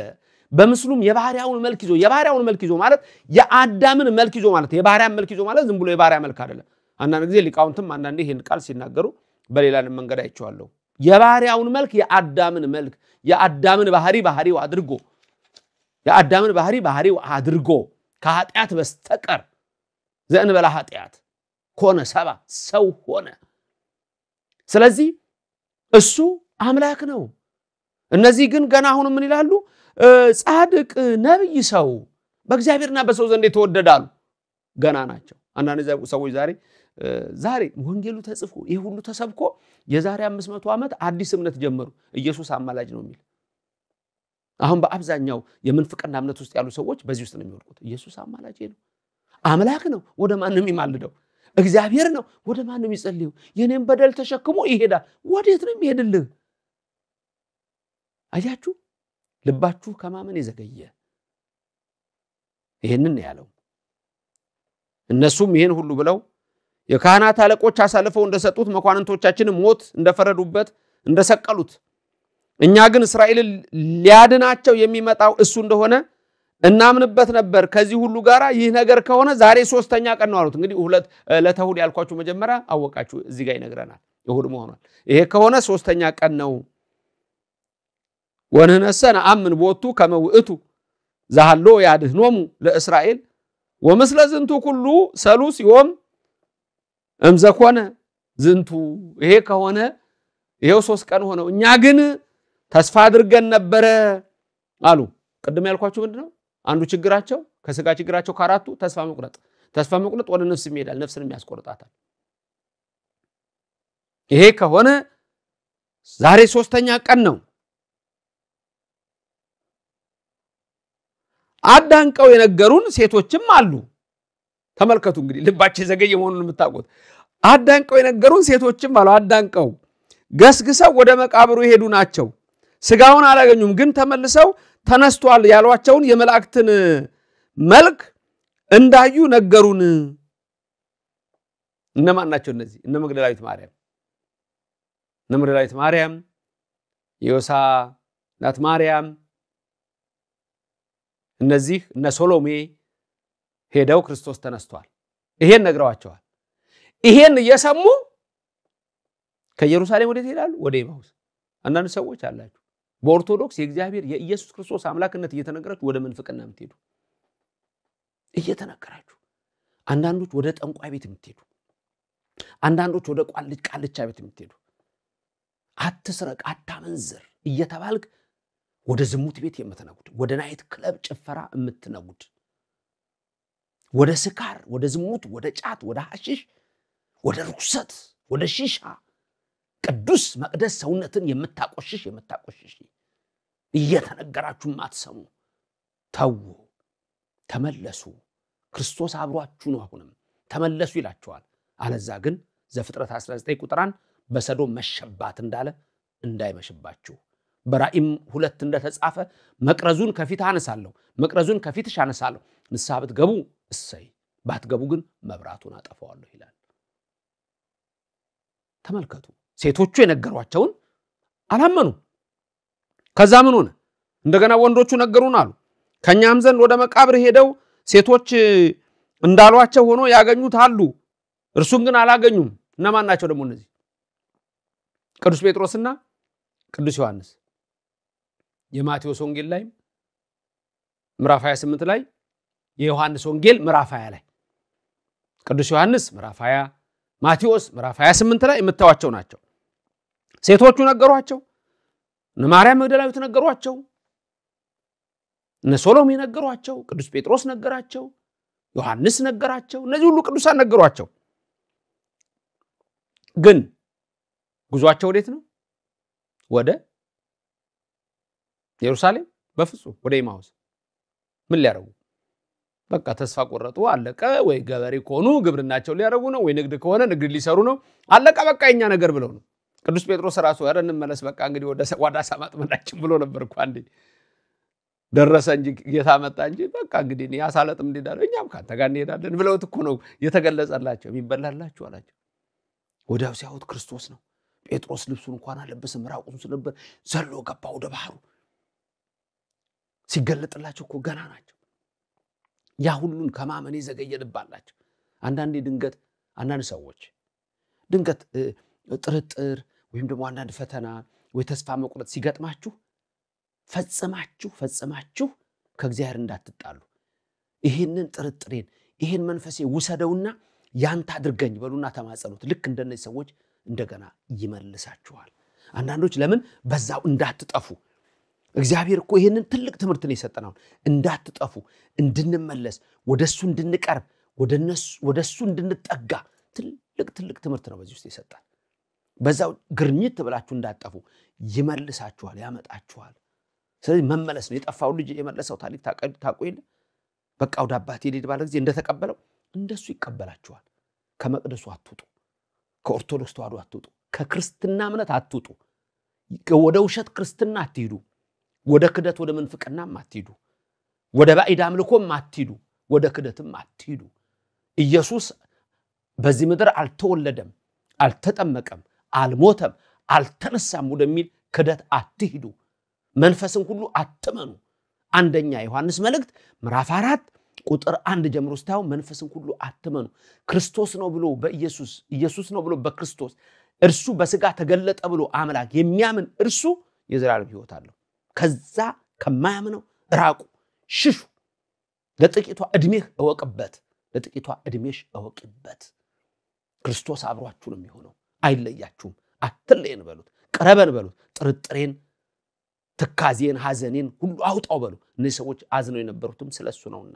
በምስሉም የባህሪያውን መልክ ይዞ የባህሪያውን መልክ ይዞ ማለት የአዳምን መልክ ይዞ ማለት የባህሪያን መልክ ይዞ ማለት ዝም ብሎ የባህሪያ መልክ አይደለም። አንዳንድ ጊዜ ሊቃውንትም አንዳንድ ይህን ቃል ሲናገሩ በሌላ መንገድ አይቼዋለሁ። የባህሪያውን መልክ የአዳምን መልክ የአዳምን ባህሪ ባህሪው አድርጎ የአዳምን ባህሪ ባህሪው አድርጎ ከኃጢአት በስተቀር ዘእንበላ ኃጢአት ኮነ ሰባ ሰው ሆነ። ስለዚህ እሱ አምላክ ነው። እነዚህ ግን ገና አሁን ምን ይላሉ? ጻድቅ ነብይ ሰው በእግዚአብሔርና በሰው ዘንድ የተወደዳሉ ገና ናቸው። አንዳንድ ሰዎች ዛሬ ዛሬ ወንጌሉ ተጽፎ ይህ ሁሉ ተሰብኮ የዛሬ አምስት መቶ ዓመት አዲስ እምነት ጀመሩ። ኢየሱስ አማላጅ ነው የሚል አሁን በአብዛኛው የምንፍቅና እምነት ውስጥ ያሉ ሰዎች በዚህ ውስጥ ነው የሚወድቁት። ኢየሱስ አማላጅ ነው፣ አምላክ ነው፣ ወደ ማንም ይማልደው እግዚአብሔር ነው፣ ወደ ማንም ይጸልዩ፣ የኔም በደል ተሸክሞ ይሄዳል። ወዴት ነው የሚሄድልህ? አያችሁ ልባችሁ ከማመን የዘገየ ይህንን ያለው። እነሱም ይህን ሁሉ ብለው የካህናት አለቆች አሳልፈው እንደሰጡት መኳንንቶቻችን ሞት እንደፈረዱበት እንደሰቀሉት፣ እኛ ግን እስራኤልን ሊያድናቸው የሚመጣው እሱ እንደሆነ እናምንበት ነበር። ከዚህ ሁሉ ጋራ ይህ ነገር ከሆነ ዛሬ ሶስተኛ ቀን ነው አሉት። እንግዲህ ሁለት ዕለተ እሑድ ያልኳችሁ መጀመሪያ አወቃችሁ፣ እዚህ ጋር ይነግረናል። እሑድ መሆኗል። ይሄ ከሆነ ሶስተኛ ቀን ነው ወንህነሰ ነአምን ቦቱ ከመ ውእቱ ዛሃሎ ያድህኖሙ ለእስራኤል ወምስለ ዝንቱ ኩሉ ሰሉስዮሙ እምዘኮነ ዝንቱ። ይሄ ከሆነ ይሄው ሶስት ቀን ሆነው፣ እኛ ግን ተስፋ አድርገን ነበረ አሉ። ቅድም ያልኳችሁ ምንድን ነው? አንዱ ችግራቸው ከስጋ ችግራቸው ከአራቱ ተስፋ መቁረጥ፣ ተስፋ መቁረጥ ወደ ነፍስ ይሄዳል፣ ነፍስንም ያስቆርጣታል። ይሄ ከሆነ ዛሬ ሶስተኛ ቀን ነው። አዳንቀው የነገሩን ሴቶችም አሉ። ተመልከቱ እንግዲህ ልባቸው የዘገየ መሆኑን የምታውቁት አዳንቀው የነገሩን ሴቶችም አሉ። አዳንቀው ገስግሰው ወደ መቃብሩ የሄዱ ናቸው። ስጋውን አላገኙም፣ ግን ተመልሰው ተነስቷል ያሏቸውን የመላእክትን መልክ እንዳዩ ነገሩን። እነማን ናቸው እነዚህ? እነ መግደላዊት ማርያም እነ መግደላዊት ማርያም የዮሳ ናት ማርያም እነዚህ እነ ሶሎሜ ሄደው ክርስቶስ ተነስቷል፣ ይሄን ነግረዋቸዋል። ይሄን እየሰሙ ከኢየሩሳሌም ወዴት ይሄዳሉ? ወደ ኤማሁስ። አንዳንድ ሰዎች አላችሁ በኦርቶዶክስ የእግዚአብሔር የኢየሱስ ክርስቶስ አምላክነት እየተነገራችሁ ወደ ምንፍቅና የምትሄዱ እየተነገራችሁ፣ አንዳንዶች ወደ ጠንቋይ ቤት የምትሄዱ፣ አንዳንዶች ወደ ቃልቻ ቤት የምትሄዱ፣ አትስረቅ፣ አታመንዝር እየተባልክ ወደ ዝሙት ቤት የምትነጉድ፣ ወደ ናይት ክለብ ጭፈራ የምትነጉድ፣ ወደ ስካር፣ ወደ ዝሙት፣ ወደ ጫት፣ ወደ ሐሽሽ፣ ወደ ርኩሰት፣ ወደ ሺሻ ቅዱስ መቅደስ ሰውነትን የምታቆሽሽ የምታቆሽሽ እየተነገራችሁ ማትሰሙ ተዉ፣ ተመለሱ። ክርስቶስ አብሯችሁ ነው፣ አሁንም ተመለሱ ይላቸዋል። አለዛ ግን ዘፍጥረት 19 ቁጥራን በሰዶም መሸባት እንዳለ እንዳይመሽባችሁ በራእይም ሁለት እንደተጻፈ መቅረዙን ከፊት አነሳለሁ፣ መቅረዙን ከፊትሽ አነሳለሁ። ንስሐ ብትገቡ እሰይ፣ ባትገቡ ግን መብራቱን አጠፋዋለሁ ይላል። ተመልከቱ፣ ሴቶቹ የነገሯቸውን አላመኑ። ከዛ ምን ሆነ? እንደገና ወንዶቹ ነገሩን አሉ። ከእኛም ዘንድ ወደ መቃብር ሄደው ሴቶች እንዳሏቸው ሆኖ ያገኙት አሉ፣ እርሱም ግን አላገኙም። እነማን ናቸው ደግሞ እነዚህ? ቅዱስ ጴጥሮስና ቅዱስ ዮሐንስ የማቴዎስ ወንጌል ላይ ምዕራፍ 28 ላይ የዮሐንስ ወንጌል ምዕራፍ 20 ላይ ቅዱስ ዮሐንስ ምዕራፍ 20 ማቴዎስ ምዕራፍ 28 ላይ የምታዋቸው ናቸው። ሴቶቹ ነገሯቸው፣ እነ ማርያም መግደላዊት ነገሯቸው፣ እነ ሶሎሜ ነገሯቸው፣ ቅዱስ ጴጥሮስ ነገራቸው፣ ዮሐንስ ነገራቸው። እነዚህ ሁሉ ቅዱሳን ነገሯቸው። ግን ጉዟቸው ወዴት ነው? ወደ ኢየሩሳሌም በፍጹም ወደ ኢማውስ ምን ሊያደርጉ በቃ ተስፋ ቆረጡ። አለቀ። ወይ ገበሬ ከሆኑ ግብርናቸው ሊያደርጉ ነው፣ ወይ ንግድ ከሆነ ንግድ ሊሰሩ ነው። አለቀ በቃ የኛ ነገር ብለው ነው። ቅዱስ ጴጥሮስ ራሱ ኧረ እንመለስ በቃ እንግዲህ ወደ ዓሣ ማጥመዳችን ብሎ ነበር እኮ እንዴ ደረሰ እንጂ ጌታ መጣ እንጂ በቃ እንግዲህ እኔ ዓሣ እንዲዳለ እንሄዳለን እኛም ከአንተ ጋር እንሄዳለን ብለውት እኮ ነው የተገለጸላቸው። የሚበላላችሁ አላቸው። ወዲያው ሲያዩት ክርስቶስ ነው። ጴጥሮስ ልብሱን እንኳን አለበስም፣ ራቁቱን ስለነበር ዘሎ ገባ ወደ ባህሩ። ሲገለጥላቸው እኮ ገና ናቸው። ያ ሁሉን ከማመን የዘገየ አንዳንዴ ድንገት አንዳንድ ሰዎች ድንገት ጥርጥር ወይም ደግሞ አንዳንድ ፈተና ወይ ተስፋ መቁረጥ ሲገጥማችሁ ፈጽማችሁ ፈጽማችሁ ከእግዚአብሔር እንዳትጣሉ ይህንን ጥርጥሬን ይህን መንፈሴ ውሰደውና ያንተ አድርገኝ በሉና ተማጸኑት። ልክ እንደነዚህ ሰዎች እንደገና ይመልሳችኋል። አንዳንዶች ለምን በዛው እንዳትጠፉ እግዚአብሔር እኮ ይህንን ትልቅ ትምህርት ነው የሰጠነው እንዳትጠፉ እንድንመለስ ወደ እሱ እንድንቀርብ ወደ እሱ እንድንጠጋ ትልቅ ትልቅ ትምህርት ነው በዚህ ውስጥ የሰጠን በዛው ግርኝት ብላችሁ እንዳጠፉ ይመልሳችኋል ያመጣችኋል ስለዚህ መመለስ ነው የጠፋውን ልጅ የመለሰው ታሪክ ታውቁ የለ በቃ ወደ አባቴ ልሄድ ባለ ጊዜ እንደተቀበለው እንደሱ ይቀበላችኋል ከመቅደሱ አትውጡ ከኦርቶዶክስ ተዋህዶ አትውጡ ከክርስትና እምነት አትውጡ ወደ ውሸት ክርስትና አትሂዱ ወደ ክደት ወደ ምንፍቅናም አትሂዱ። ወደ ባዕድ አምልኮም አትሂዱ። ወደ ክደትም አትሂዱ። ኢየሱስ በዚህ ምድር አልተወለደም፣ አልተጠመቀም፣ አልሞተም፣ አልተነሳም ወደሚል ክደት አትሂዱ። መንፈስን ሁሉ አትመኑ። አንደኛ ዮሐንስ መልእክት ምዕራፍ አራት ቁጥር አንድ ጀምሮ ስታዩ መንፈስን ሁሉ አትመኑ። ክርስቶስ ነው ብሎ በኢየሱስ ኢየሱስ ነው ብሎ በክርስቶስ እርሱ በስጋ ተገለጠ ብሎ አምላክ የሚያምን እርሱ የዘላለም ሕይወት አለው። ከዛ ከማያምነው ራቁ፣ ሽሹ። ለጥቂቷ ዕድሜህ እወቅበት፣ ለጥቂቷ ዕድሜሽ እወቂበት። ክርስቶስ አብሯችሁ ነው የሚሆነው። አይለያችሁም። አትለየን በሉት፣ ቅረበን በሉት። ጥርጥሬን፣ ትካዜን፣ ሐዘኔን ሁሉ አውጣው በሉ። እነዚህ ሰዎች አዝነው የነበሩትም ስለሱ ነውና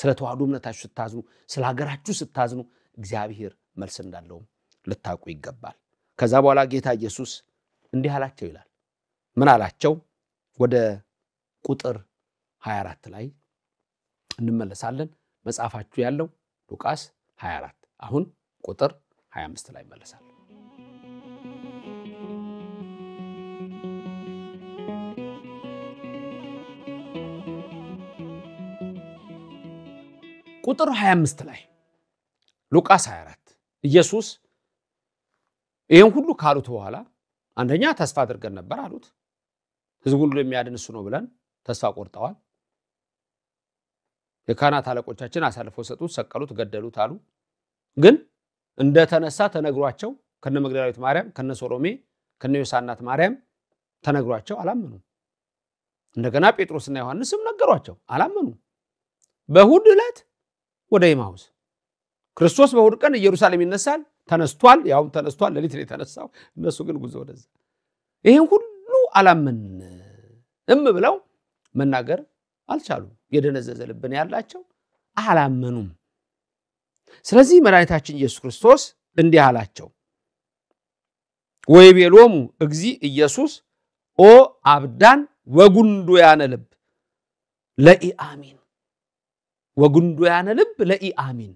ስለ ተዋህዶ እምነታችሁ ስታዝኑ፣ ስለ ሀገራችሁ ስታዝኑ እግዚአብሔር መልስ እንዳለውም ልታውቁ ይገባል። ከዛ በኋላ ጌታ ኢየሱስ እንዲህ አላቸው ይላል። ምን አላቸው? ወደ ቁጥር 24 ላይ እንመለሳለን። መጽሐፋችሁ ያለው ሉቃስ 24። አሁን ቁጥር 25 ላይ እመለሳለሁ። ቁጥር 25 ላይ ሉቃስ 24 ኢየሱስ ይህን ሁሉ ካሉት በኋላ አንደኛ ተስፋ አድርገን ነበር አሉት። ህዝቡ ሁሉ የሚያድን እሱ ነው ብለን ተስፋ ቆርጠዋል። የካህናት አለቆቻችን አሳልፈው ሰጡት፣ ሰቀሉት፣ ገደሉት አሉ። ግን እንደተነሳ ተነግሯቸው ከነ መግደላዊት ማርያም ከነ ሶሎሜ ከነ ዮሳናት ማርያም ተነግሯቸው አላመኑም። እንደገና ጴጥሮስና ዮሐንስም ነገሯቸው አላመኑም። በእሑድ ዕለት ወደ ኤማሁስ ክርስቶስ በእሑድ ቀን ኢየሩሳሌም ይነሳል። ተነስቷል፣ ያውም ተነስቷል። ሌሊት ነው የተነሳው። እነሱ ግን ጉዞ ወደዛ ይህን ሁሉ አላመንም ብለው መናገር አልቻሉም። የደነዘዘ ልብን ያላቸው አላመኑም። ስለዚህ መድኃኒታችን ኢየሱስ ክርስቶስ እንዲህ አላቸው፣ ወይቤሎሙ እግዚ ኢየሱስ ኦ አብዳን ወጉንዱ ያነ ልብ ለኢአሚን ወጉንዱ ያነ ልብ ለኢአሚን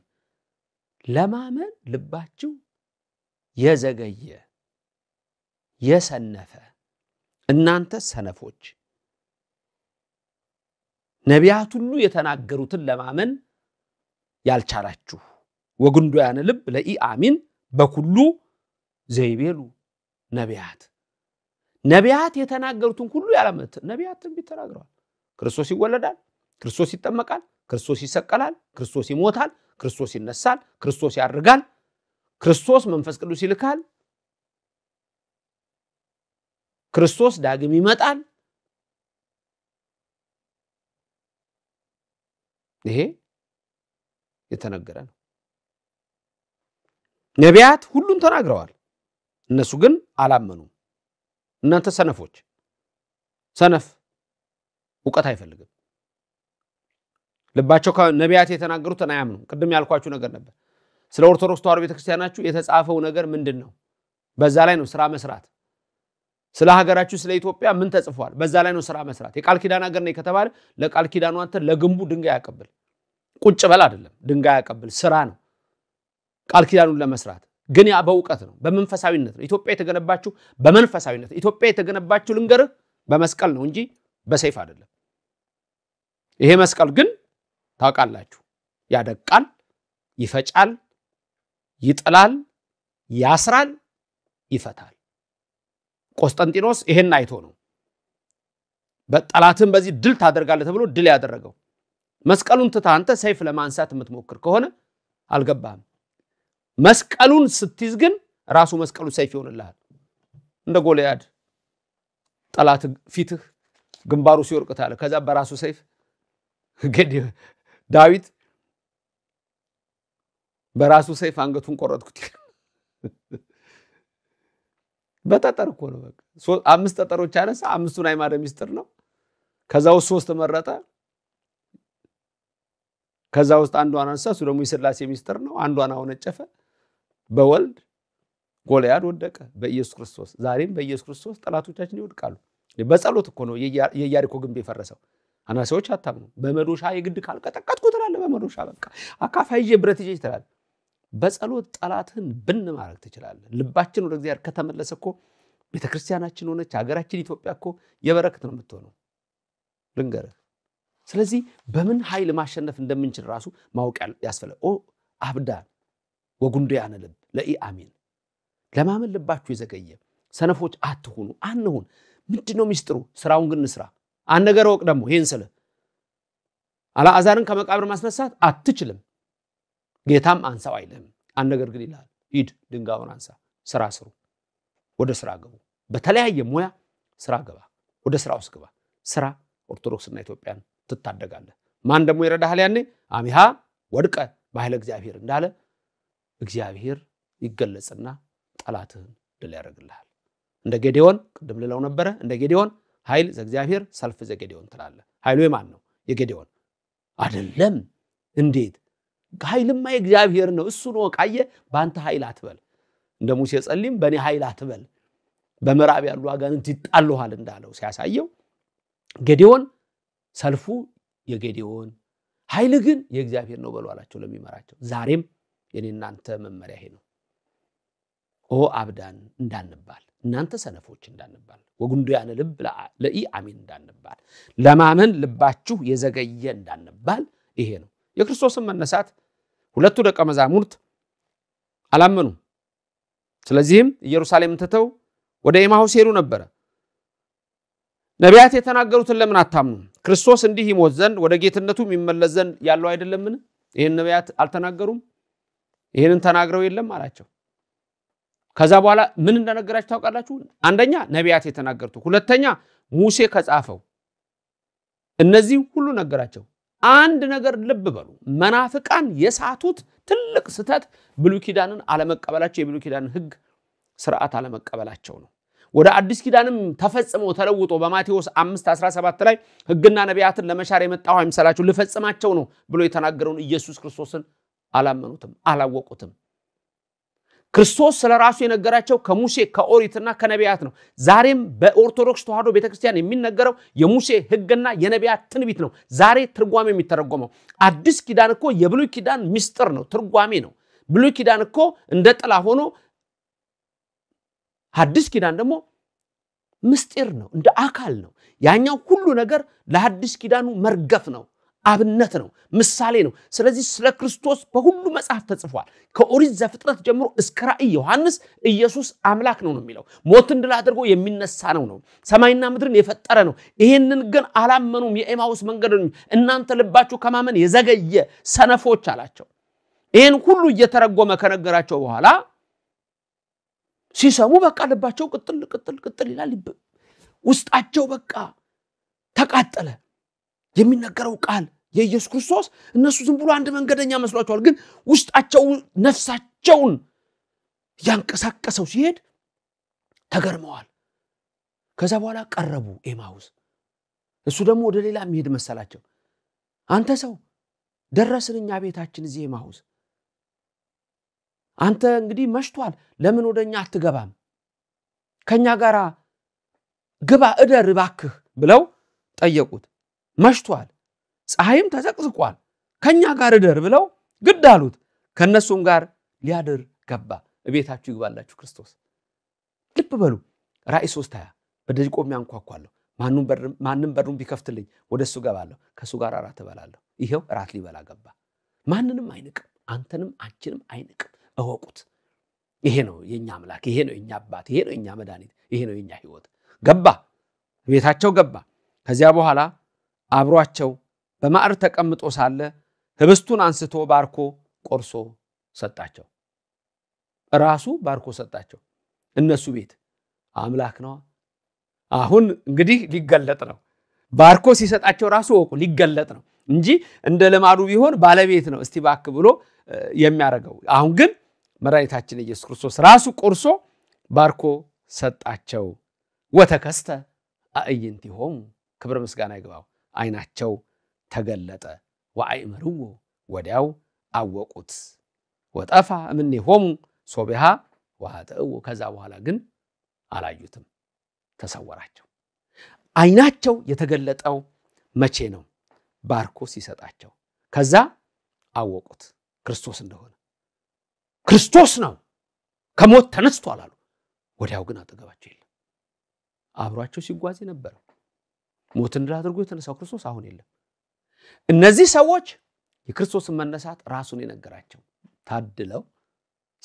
ለማመን ልባችሁ የዘገየ የሰነፈ እናንተ ሰነፎች ነቢያት ሁሉ የተናገሩትን ለማመን ያልቻላችሁ ያነ ልብ ለኢ አሚን በኩሉ ዘይቤሉ ነቢያት ነቢያት የተናገሩትን ሁሉ ያላመኑት ነቢያት ትንቢት ተናግረዋል። ክርስቶስ ይወለዳል፣ ክርስቶስ ይጠመቃል፣ ክርስቶስ ይሰቀላል፣ ክርስቶስ ይሞታል፣ ክርስቶስ ይነሳል፣ ክርስቶስ ያርጋል፣ ክርስቶስ መንፈስ ቅዱስ ይልካል፣ ክርስቶስ ዳግም ይመጣል። ይሄ የተነገረ ነው። ነቢያት ሁሉን ተናግረዋል። እነሱ ግን አላመኑም። እናንተ ሰነፎች፣ ሰነፍ እውቀት አይፈልግም። ልባቸው ነቢያት የተናገሩትን አያምኑም። ቅድም ያልኳችሁ ነገር ነበር። ስለ ኦርቶዶክስ ተዋሕዶ ቤተክርስቲያናችሁ የተጻፈው ነገር ምንድን ነው? በዛ ላይ ነው ስራ መስራት ስለ ሀገራችሁ ስለ ኢትዮጵያ ምን ተጽፏል? በዛ ላይ ነው ስራ መስራት። የቃል ኪዳን ሀገር ነው ከተባለ ለቃል ኪዳኑ አንተ ለግንቡ ድንጋይ ያቀብል ቁጭ በል አይደለም፣ ድንጋይ ያቀብል ስራ ነው ቃል ኪዳኑን ለመስራት ግን ያ በእውቀት ነው፣ በመንፈሳዊነት ነው። ኢትዮጵያ የተገነባችሁ በመንፈሳዊነት ኢትዮጵያ የተገነባችሁ ልንገርህ በመስቀል ነው እንጂ በሰይፍ አይደለም። ይሄ መስቀል ግን ታውቃላችሁ ያደቃል፣ ይፈጫል፣ ይጥላል፣ ያስራል፣ ይፈታል። ቆስጠንጢኖስ ይሄን አይቶ ነው በጠላትን በዚህ ድል ታደርጋለህ ተብሎ ድል ያደረገው። መስቀሉን ትታ አንተ ሰይፍ ለማንሳት የምትሞክር ከሆነ አልገባህም። መስቀሉን ስትይዝ ግን ራሱ መስቀሉ ሰይፍ ይሆንልሃል። እንደ ጎልያድ ጠላት ፊትህ ግንባሩ ሲወርቅታል። ከዛ በራሱ ሰይፍ እንግዲህ ዳዊት በራሱ ሰይፍ አንገቱን ቆረጥኩት። በጠጠር እኮ ነው። በቃ አምስት ጠጠሮች አነሳ። አምስቱን አይማደ ሚስጥር ነው። ከዛ ውስጥ ሶስት መረጠ። ከዛ ውስጥ አንዷን አነሳ። እሱ ደግሞ የሥላሴ ምስጢር ነው። አንዷን አወነጨፈ። በወልድ ጎልያድ ወደቀ። በኢየሱስ ክርስቶስ ዛሬም በኢየሱስ ክርስቶስ ጠላቶቻችን ይወድቃሉ። በጸሎት እኮ ነው የኢያሪኮ ግንብ የፈረሰው። አናሳዎች አታምኑ። በመዶሻ የግድ ካልቀጠቀጥኩ ትላለህ። በመዶሻ በቃ አካፋ ይዤ ብረት ይዤ ትላለህ። በጸሎት ጠላትህን ብን ማድረግ ትችላለህ። ልባችን ወደ እግዚአብሔር ከተመለሰ እኮ ቤተ ክርስቲያናችን ሆነች ሀገራችን ኢትዮጵያ እኮ የበረከት ነው የምትሆነው፣ ልንገርህ። ስለዚህ በምን ኃይል ማሸነፍ እንደምንችል ራሱ ማወቅ ያስፈለ ኦ ወጉንዶ ያነ ልብ ለኢአሚን ለማመን ልባችሁ የዘገየ ሰነፎች አትሁኑ፣ አንሁን። ምንድን ነው ሚስጥሩ? ስራውን ግን ንስራ። አንድ ነገር ወቅ ደግሞ ይህን ስልህ አልዓዛርን ከመቃብር ማስነሳት አትችልም። ጌታም አንሳው አይልም። አንድ ነገር ግን ይላል፣ ሂድ ድንጋዩን አንሳ፣ ስራ ስሩ፣ ወደ ስራ ገቡ። በተለያየ ሙያ ስራ ገባ፣ ወደ ስራ ውስጥ ግባ። ስራ ኦርቶዶክስና ኢትዮጵያን ትታደጋለህ። ማን ደግሞ ይረዳሃል? ያኔ አሚሃ ወድቀ በኃይለ እግዚአብሔር እንዳለ እግዚአብሔር ይገለጽና ጠላትህን ድል ያደርግልሃል። እንደ ጌዴዎን ቅድም ልለው ነበረ። እንደ ጌዴዎን ኃይል ዘእግዚአብሔር ሰልፍ ዘጌዴዎን ትላለህ። ኃይሉ የማን ነው? የጌዴዎን አይደለም። እንዴት ኃይልማ የእግዚአብሔር ነው። እሱ ነው ቃየ በአንተ ኃይል አትበል፣ እንደ ሙሴ ጸሊም በእኔ ኃይል አትበል፣ በምዕራብ ያሉ አጋንንት ይጣሉሃል እንዳለው ሲያሳየው ጌዴዎን ሰልፉ የጌዴዎን ኃይል ግን የእግዚአብሔር ነው በሏላቸው ለሚመራቸው። ዛሬም የኔ እናንተ መመሪያ ይሄ ነው። ኦ አብዳን እንዳንባል እናንተ ሰነፎች እንዳንባል፣ ወጉንዱያነ ልብ ለኢ አሚን እንዳንባል፣ ለማመን ልባችሁ የዘገየ እንዳንባል ይሄ ነው የክርስቶስን መነሳት ሁለቱ ደቀ መዛሙርት አላመኑ ስለዚህም ኢየሩሳሌምን ትተው ወደ ኤማሁስ ሄዱ ነበረ። ነቢያት የተናገሩትን ለምን አታምኑ? ክርስቶስ እንዲህ ይሞት ዘንድ ወደ ጌትነቱ የሚመለስ ዘንድ ያለው አይደለምን? ይህን ነቢያት አልተናገሩም? ይህንን ተናግረው የለም አላቸው። ከዛ በኋላ ምን እንደነገራችሁ ታውቃላችሁ? አንደኛ ነቢያት የተናገሩት፣ ሁለተኛ ሙሴ ከጻፈው እነዚህ ሁሉ ነገራቸው። አንድ ነገር ልብ በሉ። መናፍቃን የሳቱት ትልቅ ስህተት ብሉይ ኪዳንን አለመቀበላቸው፣ የብሉይ ኪዳንን ህግ ስርዓት አለመቀበላቸው ነው። ወደ አዲስ ኪዳንም ተፈጽሞ ተለውጦ በማቴዎስ 5 17 ላይ ህግና ነቢያትን ለመሻር የመጣሁ አይምሰላችሁ ልፈጽማቸው ነው ብሎ የተናገረውን ኢየሱስ ክርስቶስን አላመኑትም፣ አላወቁትም። ክርስቶስ ስለ ራሱ የነገራቸው ከሙሴ ከኦሪትና ከነቢያት ነው። ዛሬም በኦርቶዶክስ ተዋህዶ ቤተክርስቲያን የሚነገረው የሙሴ ህግና የነቢያት ትንቢት ነው። ዛሬ ትርጓሜ የሚተረጎመው አዲስ ኪዳን እኮ የብሉይ ኪዳን ምስጢር ነው፣ ትርጓሜ ነው። ብሉይ ኪዳን እኮ እንደ ጥላ ሆኖ አዲስ ኪዳን ደግሞ ምስጢር ነው፣ እንደ አካል ነው። ያኛው ሁሉ ነገር ለአዲስ ኪዳኑ መርገፍ ነው። አብነት ነው፣ ምሳሌ ነው። ስለዚህ ስለ ክርስቶስ በሁሉ መጽሐፍ ተጽፏል። ከኦሪት ዘፍጥረት ጀምሮ እስከ ራእይ ዮሐንስ ኢየሱስ አምላክ ነው ነው የሚለው ሞትን ድል አድርጎ የሚነሳ ነው ነው ሰማይና ምድርን የፈጠረ ነው። ይህንን ግን አላመኑም። የኤማውስ መንገደኞች እናንተ ልባችሁ ከማመን የዘገየ ሰነፎች አላቸው። ይህን ሁሉ እየተረጎመ ከነገራቸው በኋላ ሲሰሙ በቃ ልባቸው ቅጥል ቅጥል ቅጥል ይላል። ውስጣቸው በቃ ተቃጠለ። የሚነገረው ቃል የኢየሱስ ክርስቶስ እነሱ ዝም ብሎ አንድ መንገደኛ መስሏቸዋል ግን ውስጣቸው ነፍሳቸውን እያንቀሳቀሰው ሲሄድ ተገርመዋል ከዛ በኋላ ቀረቡ ኤማውስ እሱ ደግሞ ወደ ሌላ የሚሄድ መሰላቸው አንተ ሰው ደረስን እኛ ቤታችን እዚህ ኤማውስ አንተ እንግዲህ መሽቷል ለምን ወደ እኛ አትገባም ከእኛ ጋር ግባ እደር እባክህ ብለው ጠየቁት መሽቷል ፀሐይም ተዘቅዝቋል፣ ከእኛ ጋር እደር ብለው ግድ አሉት። ከእነሱም ጋር ሊያድር ገባ። እቤታችሁ ይግባላችሁ ክርስቶስ። ልብ በሉ ራእይ ሶስት ሀያ በደጅ ቆሜ አንኳኳለሁ፣ ማንም በሩን ቢከፍትልኝ ወደ እሱ ገባለሁ፣ ከእሱ ጋር እራት እበላለሁ። ይኸው እራት ሊበላ ገባ። ማንንም አይንቅም፣ አንተንም አንችንም አይንቅም። እወቁት። ይሄ ነው የእኛ አምላክ፣ ይሄ ነው የእኛ አባት፣ ይሄ ነው የእኛ መድኃኒት፣ ይሄ ነው የእኛ ህይወት። ገባ፣ ቤታቸው ገባ። ከዚያ በኋላ አብሯቸው በማዕድ ተቀምጦ ሳለ ህብስቱን አንስቶ ባርኮ ቆርሶ ሰጣቸው። ራሱ ባርኮ ሰጣቸው። እነሱ ቤት አምላክ ነዋ። አሁን እንግዲህ ሊገለጥ ነው። ባርኮ ሲሰጣቸው ራሱ ወቁ ሊገለጥ ነው እንጂ እንደ ልማዱ ቢሆን ባለቤት ነው እስቲ ባክ ብሎ የሚያደርገው። አሁን ግን መድኃኒታችን ኢየሱስ ክርስቶስ ራሱ ቆርሶ ባርኮ ሰጣቸው። ወተከስተ አዕይንቲሆሙ ክብር ምስጋና ይግባው አይናቸው ተገለጠ ወአእመርዎ ወዲያው አወቁት። ወጠፋ እምኔሆሙ ሶቢሃ ወኃጥእዎ ከዛ በኋላ ግን አላዩትም፣ ተሰወራቸው። አይናቸው የተገለጠው መቼ ነው? ባርኮ ሲሰጣቸው ከዛ አወቁት ክርስቶስ እንደሆነ። ክርስቶስ ነው ከሞት ተነስቶ አላሉ። ወዲያው ግን አጠገባቸው የለም። አብሯቸው ሲጓዝ የነበረው ሞትን ድል አድርጎ የተነሳው ክርስቶስ አሁን የለም። እነዚህ ሰዎች የክርስቶስን መነሳት ራሱን የነገራቸው ታድለው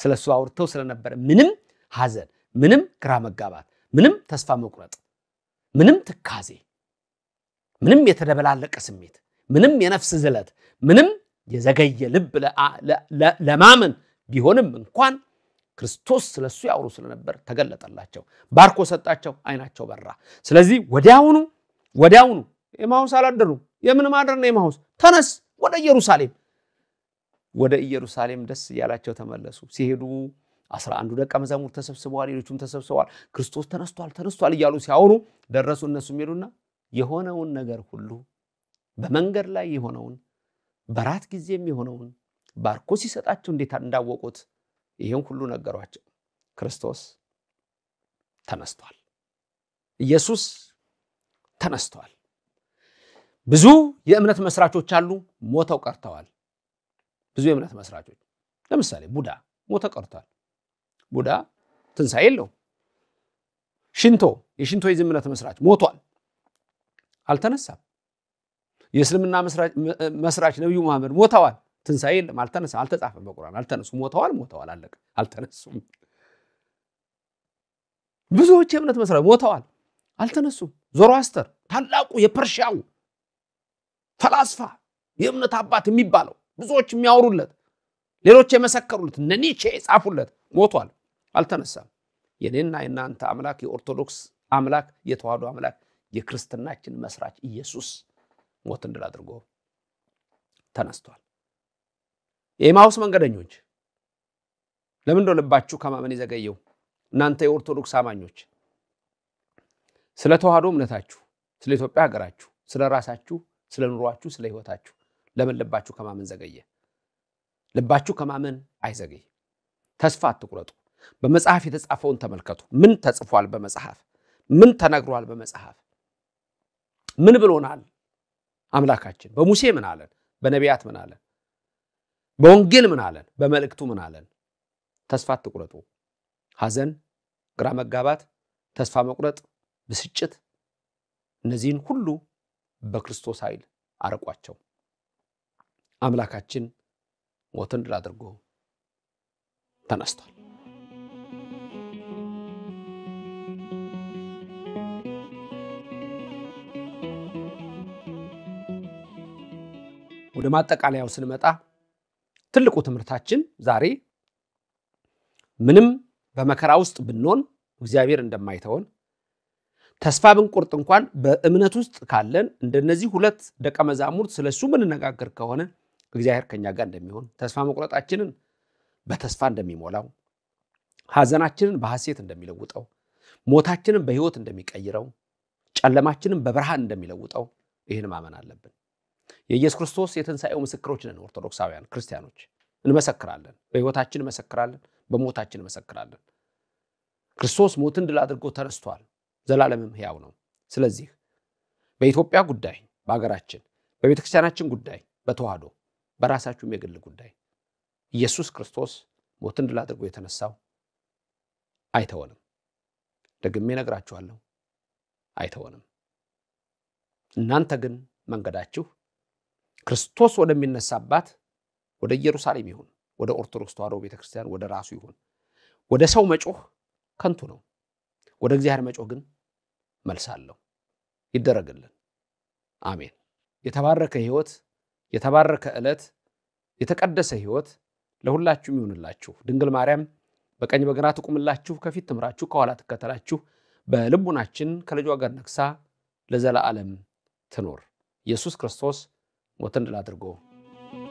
ስለ እሱ አውርተው ስለነበረ ምንም ሐዘን፣ ምንም ግራ መጋባት፣ ምንም ተስፋ መቁረጥ፣ ምንም ትካዜ፣ ምንም የተደበላለቀ ስሜት፣ ምንም የነፍስ ዝለት፣ ምንም የዘገየ ልብ ለማመን ቢሆንም እንኳን ክርስቶስ ስለ እሱ ያውሩ ስለነበር ተገለጠላቸው፣ ባርኮ ሰጣቸው፣ አይናቸው በራ። ስለዚህ ወዲያውኑ ወዲያውኑ ኤማሁስ አላደሩም። የምን ማደር ነው? ኤማሁስ ተነስ፣ ወደ ኢየሩሳሌም ወደ ኢየሩሳሌም ደስ እያላቸው ተመለሱ። ሲሄዱ አስራ አንዱ ደቀ መዛሙር ተሰብስበዋል፣ ሌሎቹም ተሰብስበዋል። ክርስቶስ ተነስቷል ተነስቷል እያሉ ሲያወሩ ደረሱ። እነሱ ሄዱና የሆነውን ነገር ሁሉ በመንገድ ላይ የሆነውን በራት ጊዜም የሆነውን ባርኮ ሲሰጣቸው እንዴት እንዳወቁት ይህም ሁሉ ነገሯቸው። ክርስቶስ ተነስቷል። ኢየሱስ ተነስቷል። ብዙ የእምነት መስራቾች አሉ፣ ሞተው ቀርተዋል። ብዙ የእምነት መስራቾች ለምሳሌ ቡዳ ሞተ ቀርቷል። ቡዳ ትንሣኤ የለው ሽንቶ የሽንቶይዝም እምነት መስራች ሞቷል፣ አልተነሳም። የእስልምና መስራች ነቢዩ መሐመድ ሞተዋል፣ ትንሣኤ የለም፣ አልተነሳም፣ አልተጻፈም በቁርአን አልተነሱ። ሞተዋል፣ ሞተዋል፣ አለቀ፣ አልተነሱም። ብዙዎች የእምነት መስራች ሞተዋል፣ አልተነሱም። ዞሮአስተር ታላቁ የፐርሺያው ፈላስፋ የእምነት አባት የሚባለው ብዙዎች የሚያወሩለት ሌሎች የመሰከሩለት እነ ኒቼ የጻፉለት ሞቷል፣ አልተነሳም። የኔና የእናንተ አምላክ የኦርቶዶክስ አምላክ የተዋህዶ አምላክ የክርስትናችን መስራች ኢየሱስ ሞት እንድል አድርጎ ተነስቷል። የኤማውስ መንገደኞች ለምን እንደው ልባችሁ ከማመን የዘገየው? እናንተ የኦርቶዶክስ አማኞች ስለ ተዋህዶ እምነታችሁ፣ ስለ ኢትዮጵያ ሀገራችሁ፣ ስለ ራሳችሁ ስለ ኑሯችሁ፣ ስለ ህይወታችሁ። ለምን ልባችሁ ከማመን ዘገየ? ልባችሁ ከማመን አይዘገይ። ተስፋ አትቁረጡ። በመጽሐፍ የተጻፈውን ተመልከቱ። ምን ተጽፏል በመጽሐፍ? ምን ተነግሯል በመጽሐፍ? ምን ብሎናል አምላካችን? በሙሴ ምን አለን? በነቢያት ምን አለን? በወንጌል ምን አለን? በመልእክቱ ምን አለን? ተስፋ አትቁረጡ። ሐዘን፣ ግራ መጋባት፣ ተስፋ መቁረጥ፣ ብስጭት እነዚህን ሁሉ በክርስቶስ ኃይል አረቋቸው። አምላካችን ሞትን ድል አድርጎ ተነስቷል። ወደ ማጠቃለያው ስንመጣ ትልቁ ትምህርታችን ዛሬ ምንም በመከራ ውስጥ ብንሆን እግዚአብሔር እንደማይተወን ተስፋ ብንቆርጥ እንኳን በእምነት ውስጥ ካለን እንደነዚህ ሁለት ደቀ መዛሙርት ስለሱ ምንነጋገር ከሆነ እግዚአብሔር ከኛ ጋር እንደሚሆን ተስፋ መቁረጣችንን በተስፋ እንደሚሞላው፣ ሐዘናችንን በሐሴት እንደሚለውጠው፣ ሞታችንን በሕይወት እንደሚቀይረው፣ ጨለማችንን በብርሃን እንደሚለውጠው ይህን ማመን አለብን። የኢየሱስ ክርስቶስ የትንሣኤው ምስክሮች ነን። ኦርቶዶክሳውያን ክርስቲያኖች እንመሰክራለን። በሕይወታችን እንመሰክራለን። በሞታችን እንመሰክራለን። ክርስቶስ ሞትን ድል አድርጎ ተነስቷል። ዘላለምም ሕያው ነው። ስለዚህ በኢትዮጵያ ጉዳይ፣ በሀገራችን፣ በቤተ ክርስቲያናችን ጉዳይ፣ በተዋህዶ በራሳችሁም የግል ጉዳይ ኢየሱስ ክርስቶስ ሞትን ድል አድርጎ የተነሳው አይተወንም። ደግሜ ነግራችኋለሁ፣ አይተወንም። እናንተ ግን መንገዳችሁ ክርስቶስ ወደሚነሳባት ወደ ኢየሩሳሌም ይሁን፣ ወደ ኦርቶዶክስ ተዋሕዶ ቤተክርስቲያን፣ ወደ ራሱ ይሁን። ወደ ሰው መጮህ ከንቱ ነው። ወደ እግዚአብሔር መጮህ ግን መልሳለሁ። ይደረግልን። አሜን። የተባረከ ህይወት፣ የተባረከ ዕለት፣ የተቀደሰ ህይወት ለሁላችሁም ይሁንላችሁ። ድንግል ማርያም በቀኝ በግራ ትቁምላችሁ፣ ከፊት ትምራችሁ፣ ከኋላ ትከተላችሁ። በልቡናችን ከልጇ ጋር ነግሳ ለዘላለም ትኖር። ኢየሱስ ክርስቶስ ሞትን ድል አድርጎ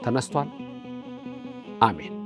ተነስቷል። አሜን።